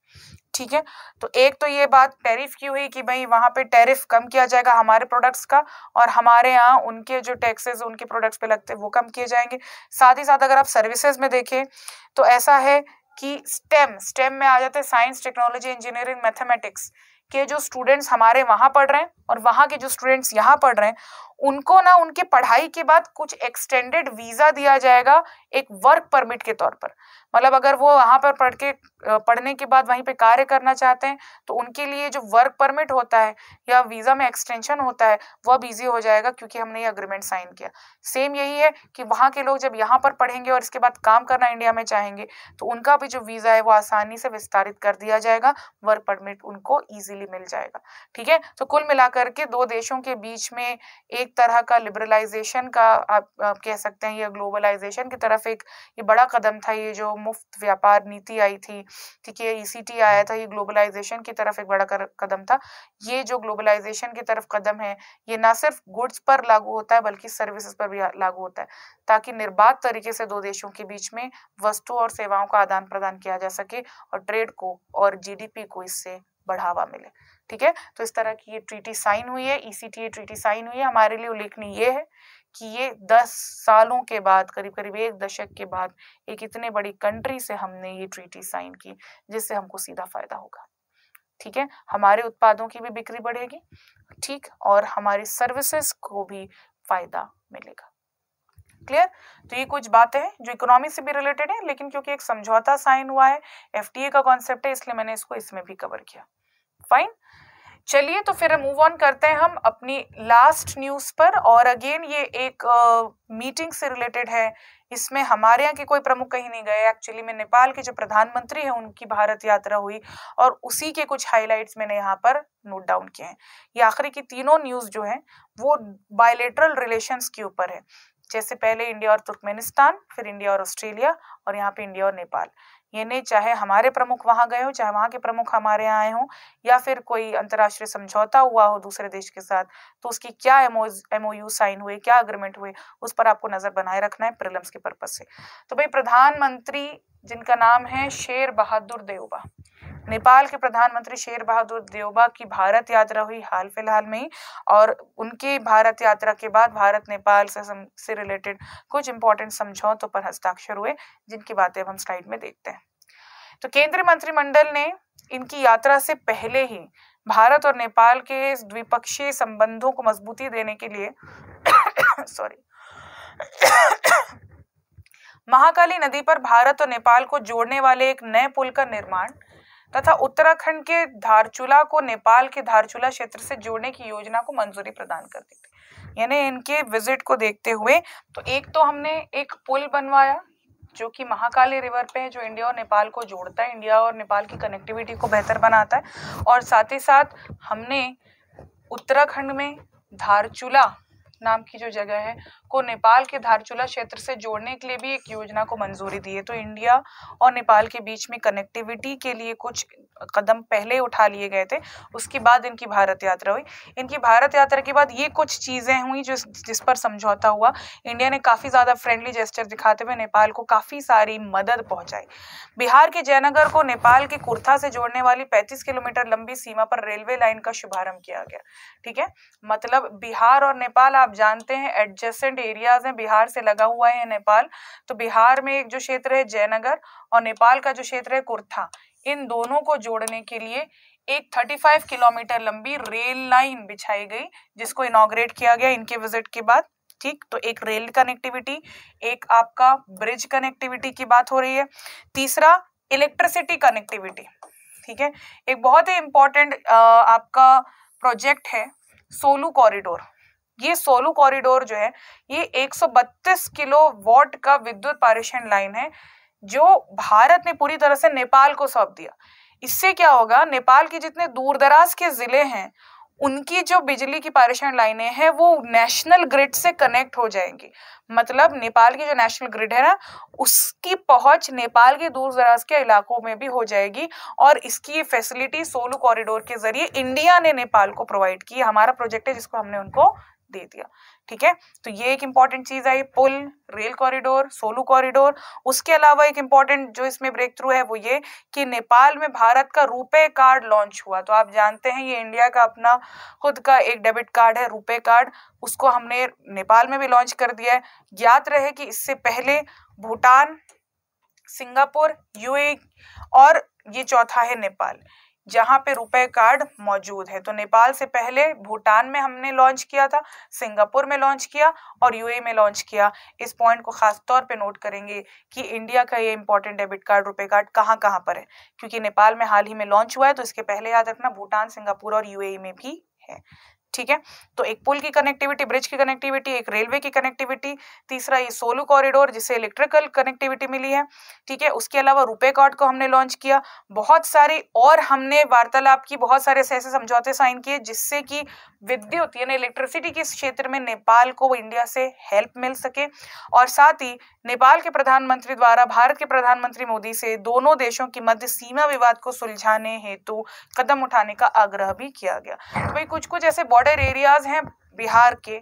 ठीक है तो एक तो ये बात टैरिफ की हुई कि भाई वहां पे टैरिफ कम किया जाएगा हमारे प्रोडक्ट्स का और हमारे यहाँ उनके जो टैक्सेस उनके प्रोडक्ट्स पे लगते हैं वो कम किए जाएंगे साथ ही साथ अगर आप सर्विसेज में देखें तो ऐसा है कि स्टेम स्टेम में आ जाते हैं साइंस टेक्नोलॉजी इंजीनियरिंग मैथमेटिक्स के जो स्टूडेंट्स हमारे वहां पढ़ रहे हैं और वहां के जो स्टूडेंट्स यहाँ पढ़ रहे हैं उनको ना उनके पढ़ाई के बाद कुछ एक्सटेंडेड वीज़ा दिया जाएगा एक वर्क परमिट के तौर पर मतलब अगर वो वहां पर पढ़ के पढ़ने के बाद वहीं पे कार्य करना चाहते हैं तो उनके लिए जो वर्क परमिट होता है या वीज़ा में एक्सटेंशन होता है वह ईजी हो जाएगा क्योंकि हमने ये अग्रीमेंट साइन किया सेम यही है कि वहां के लोग जब यहाँ पर पढ़ेंगे और इसके बाद काम करना इंडिया में चाहेंगे तो उनका भी जो वीज़ा है वो आसानी से विस्तारित कर दिया जाएगा वर्क परमिट उनको ईजिली मिल जाएगा ठीक है तो कुल मिलाकर के दो देशों के बीच में एक तरह का लिबरलाइजेशन का आप, आप कह सकते हैं या ग्लोबलाइजेशन की तरफ एक ये बड़ा कदम था ये जो मुफ्त व्यापार नीति आई थी ठीक है ई e आया था ये ग्लोबलाइजेशन की तरफ एक बड़ा कर, कदम था ये जो ग्लोबलाइजेशन की तरफ कदम है ये ना सिर्फ गुड्स पर लागू होता है बल्कि सर्विसेज पर भी लागू होता है ताकि निर्बाध तरीके से दो देशों के बीच में वस्तु और सेवाओं का आदान प्रदान किया जा सके और ट्रेड को और जीडीपी को इससे बढ़ावा मिले ठीक है तो इस तरह की ये ट्रीटी साइन हुई है ईसीटीए ट्रीटी साइन हुई है हमारे लिए उल्लेखनीय ये है कि ये दस सालों के बाद करीब करीब एक दशक के बाद एक इतने बड़ी कंट्री से हमने ये ट्रीटी साइन की जिससे हमको सीधा फायदा होगा ठीक है हमारे उत्पादों की भी बिक्री बढ़ेगी ठीक और हमारी सर्विसेज को भी फायदा मिलेगा क्लियर तो ये कुछ बातें हैं जो इकोनॉमी से भी रिलेटेड है लेकिन क्योंकि एक समझौता साइन हुआ है एफटीए का कॉन्सेप्ट है इसलिए मैंने इसको इसमें भी कवर किया फाइन चलिए तो फिर मूव ऑन करते हैं हम अपनी लास्ट न्यूज़ पर और अगेन ये एक मीटिंग uh, से रिलेटेड है इसमें हमारे यहाँ के कोई प्रमुख कहीं नहीं गए एक्चुअली में नेपाल के जो प्रधानमंत्री हैं उनकी भारत यात्रा हुई और उसी के कुछ हाइलाइट्स मैंने यहाँ पर नोट डाउन किए हैं ये आखिरी की तीनों न्यूज़ जो है वो बायोलेटरल रिलेशन के ऊपर है जैसे पहले इंडिया और तुर्कमेनिस्तान फिर इंडिया और ऑस्ट्रेलिया और यहाँ पे इंडिया और नेपाल यानी चाहे हमारे प्रमुख वहां गए हो चाहे वहां के प्रमुख हमारे यहाँ आए हों या फिर कोई अंतर्राष्ट्रीय समझौता हुआ हो दूसरे देश के साथ तो उसकी क्या एमओ ओ साइन हुए क्या अग्रीमेंट हुए उस पर आपको नज़र बनाए रखना है प्रिलम्स के पर्पज से तो भाई प्रधानमंत्री जिनका नाम है शेर बहादुर देवबा नेपाल के प्रधानमंत्री शेर बहादुर देवबा की भारत यात्रा हुई हाल फिलहाल में ही और उनकी भारत यात्रा के बाद भारत नेपाल से से रिलेटेड कुछ इंपॉर्टेंट समझौतों पर हस्ताक्षर हुए जिनकी बातें अब हम स्लाइड में देखते हैं तो केंद्रीय मंत्रिमंडल ने इनकी यात्रा से पहले ही भारत और नेपाल के द्विपक्षीय संबंधों को मजबूती देने के लिए सॉरी महाकाली नदी पर भारत और नेपाल को जोड़ने वाले एक नए पुल का निर्माण तथा उत्तराखंड के धारचूला को नेपाल के धारचूला क्षेत्र से जोड़ने की योजना को मंजूरी प्रदान कर दी थी यानी इनके विजिट को देखते हुए तो एक तो हमने एक पुल बनवाया जो कि महाकाली रिवर पे है जो इंडिया और नेपाल को जोड़ता है इंडिया और नेपाल की कनेक्टिविटी को बेहतर बनाता है और साथ ही साथ हमने उत्तराखंड में धारचूला नाम की जो जगह है को नेपाल के धारचूला क्षेत्र से जोड़ने के लिए भी एक योजना को मंजूरी दी है तो इंडिया और नेपाल के बीच में कनेक्टिविटी के लिए कुछ कदम पहले उठा लिए गए थे उसके बाद इनकी भारत यात्रा हुई इनकी भारत यात्रा के बाद ये कुछ चीज़ें हुई जिस जिस पर समझौता हुआ इंडिया ने काफ़ी ज़्यादा फ्रेंडली जेस्टर दिखाते हुए नेपाल को काफ़ी सारी मदद पहुंचाई बिहार के जयनगर को नेपाल के कुर्था से जोड़ने वाली 35 किलोमीटर लंबी सीमा पर रेलवे लाइन का शुभारंभ किया गया ठीक है मतलब बिहार और नेपाल आप जानते हैं एडजस्टेंट एरियाज हैं बिहार से लगा हुआ है नेपाल तो बिहार में एक जो क्षेत्र है जयनगर और नेपाल का जो क्षेत्र है कुर्था इन दोनों को जोड़ने के लिए एक 35 किलोमीटर लंबी रेल लाइन बिछाई गई जिसको इनोग्रेट किया गया इनके विजिट के बाद ठीक तो एक रेल कनेक्टिविटी एक आपका ब्रिज कनेक्टिविटी की बात हो रही है तीसरा इलेक्ट्रिसिटी कनेक्टिविटी ठीक है एक बहुत ही इंपॉर्टेंट आपका प्रोजेक्ट है सोलू कॉरिडोर ये सोलू कॉरिडोर जो है ये 132 किलो वॉट का विद्युत पारेषण लाइन है जो भारत ने पूरी तरह से नेपाल को सौंप दिया इससे क्या होगा नेपाल के जितने दूर दराज के ज़िले हैं उनकी जो बिजली की पारेषण लाइनें हैं वो नेशनल ग्रिड से कनेक्ट हो जाएंगी मतलब नेपाल की जो नेशनल ग्रिड है ना उसकी पहुंच नेपाल के दूर दराज के इलाकों में भी हो जाएगी और इसकी फैसिलिटी सोलू कॉरिडोर के जरिए इंडिया ने नेपाल को प्रोवाइड की हमारा प्रोजेक्ट है जिसको हमने उनको दे दिया ठीक है तो ये एक इंपॉर्टेंट चीज आई पुल रेल कॉरिडोर सोलू कॉरिडोर उसके अलावा एक इंपॉर्टेंट जो इसमें ब्रेक थ्रू है वो ये कि नेपाल में भारत का रुपए कार्ड लॉन्च हुआ तो आप जानते हैं ये इंडिया का अपना खुद का एक डेबिट कार्ड है रुपए कार्ड उसको हमने नेपाल में भी लॉन्च कर दिया है याद रहे कि इससे पहले भूटान सिंगापुर यूए e और ये चौथा है नेपाल जहां पे रुपए कार्ड मौजूद है तो नेपाल से पहले भूटान में हमने लॉन्च किया था सिंगापुर में लॉन्च किया और यूएई e में लॉन्च किया इस पॉइंट को खास तौर पे नोट करेंगे कि इंडिया का ये important debit card RuPay card कहाँ कहाँ पर है क्योंकि नेपाल में हाल ही में लॉन्च हुआ है तो इसके पहले याद रखना भूटान सिंगापुर और यूएई e में भी है ठीक है तो एक पुल की कनेक्टिविटी ब्रिज की कनेक्टिविटी एक रेलवे की कनेक्टिविटी तीसरा ये सोलू कॉरिडोर जिसे इलेक्ट्रिकल कनेक्टिविटी मिली है ठीक है उसके अलावा रुपे कार्ड को हमने लॉन्च किया बहुत सारी और हमने वार्तालाप की बहुत सारे ऐसे ऐसे समझौते साइन किए जिससे कि विद्युत यानी इलेक्ट्रिसिटी के क्षेत्र में नेपाल को इंडिया से हेल्प मिल सके और साथ ही नेपाल के प्रधानमंत्री द्वारा भारत के प्रधानमंत्री मोदी से दोनों देशों की मध्य सीमा विवाद को सुलझाने हेतु कदम उठाने का आग्रह भी किया गया तो भाई कुछ कुछ ऐसे बॉर्डर बॉर्डर एरियाज हैं बिहार के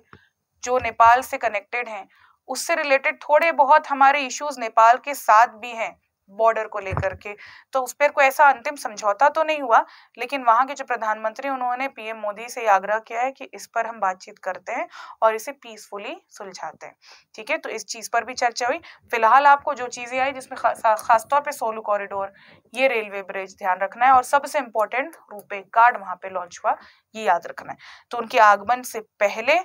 जो नेपाल से कनेक्टेड हैं उससे रिलेटेड थोड़े बहुत हमारे इश्यूज नेपाल के साथ भी हैं बॉर्डर को लेकर के तो उस पर कोई ऐसा अंतिम समझौता तो नहीं हुआ लेकिन वहां के जो प्रधानमंत्री उन्होंने पीएम मोदी से आग्रह किया है कि इस पर हम बातचीत करते हैं और इसे पीसफुली सुलझाते हैं ठीक है तो इस चीज़ पर भी चर्चा हुई फिलहाल आपको जो चीज़ें आई जिसमें खासतौर पर सोलू कॉरिडोर ये रेलवे ब्रिज ध्यान रखना है और सबसे इंपॉर्टेंट रूपे कार्ड वहां पर लॉन्च हुआ ये याद रखना है तो उनके आगमन से पहले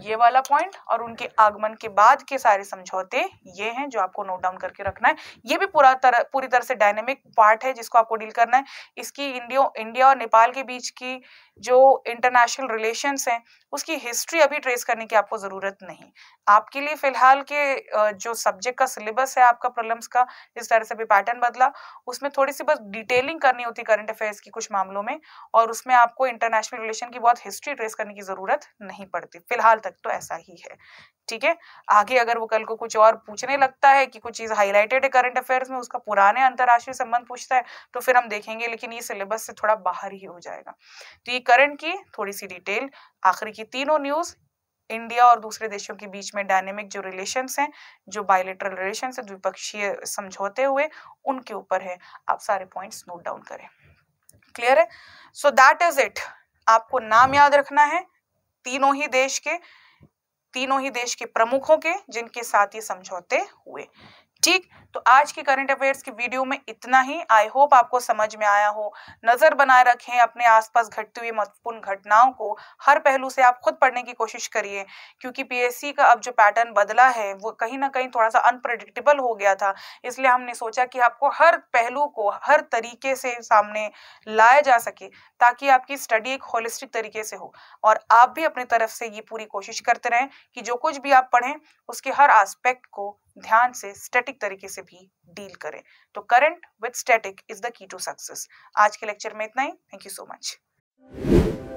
ये वाला पॉइंट और उनके आगमन के बाद के सारे समझौते ये हैं जो आपको नोट डाउन करके रखना है ये भी पूरा तरह पूरी तरह से डायनेमिक पार्ट है जिसको आपको डील करना है इसकी इंडियो इंडिया और नेपाल के बीच की जो इंटरनेशनल रिलेशंस हैं उसकी हिस्ट्री अभी ट्रेस करने की आपको ज़रूरत नहीं आपके लिए फ़िलहाल के जो सब्जेक्ट का सिलेबस है आपका प्रॉब्लम्स का जिस तरह से भी पैटर्न बदला उसमें थोड़ी सी बस डिटेलिंग करनी होती करंट अफेयर्स की कुछ मामलों में और उसमें आपको इंटरनेशनल रिलेशन की बहुत हिस्ट्री ट्रेस करने की ज़रूरत नहीं पड़ती फिलहाल तक तो ऐसा ही है ठीक है आगे अगर वो कल को कुछ और पूछने लगता है कि कुछ चीज़ हाईलाइटेड है करंट अफेयर्स में उसका पुराने अंतर्राष्ट्रीय संबंध पूछता है तो फिर हम देखेंगे लेकिन ये सिलेबस से थोड़ा बाहर ही हो जाएगा तो ये करंट की थोड़ी सी डिटेल आखिरी की तीनों न्यूज़ इंडिया और दूसरे देशों के बीच में डायनेमिक जो रिलेशन हैं जो बायोलेटरल रिलेशन है द्विपक्षीय समझौते हुए उनके ऊपर है आप सारे पॉइंट्स नोट डाउन करें क्लियर है सो दैट इज इट आपको नाम याद रखना है तीनों ही देश के तीनों ही देश के प्रमुखों के जिनके साथ ये समझौते हुए ठीक तो आज की करंट अफेयर्स की वीडियो में इतना ही आई होप आपको समझ में आया हो नज़र बनाए रखें अपने आसपास घटती हुई महत्वपूर्ण घटनाओं को हर पहलू से आप खुद पढ़ने की कोशिश करिए क्योंकि पीएससी का अब जो पैटर्न बदला है वो कहीं ना कहीं थोड़ा सा अनप्रडिक्टेबल हो गया था इसलिए हमने सोचा कि आपको हर पहलू को हर तरीके से सामने लाया जा सके ताकि आपकी स्टडी एक होलिस्टिक तरीके से हो और आप भी अपनी तरफ से ये पूरी कोशिश करते रहें कि जो कुछ भी आप पढ़ें उसके हर आस्पेक्ट को ध्यान से स्टैटिक तरीके से भी डील करें तो current with static is the key to success आज के लेक्चर में इतना ही थैंक यू सो मच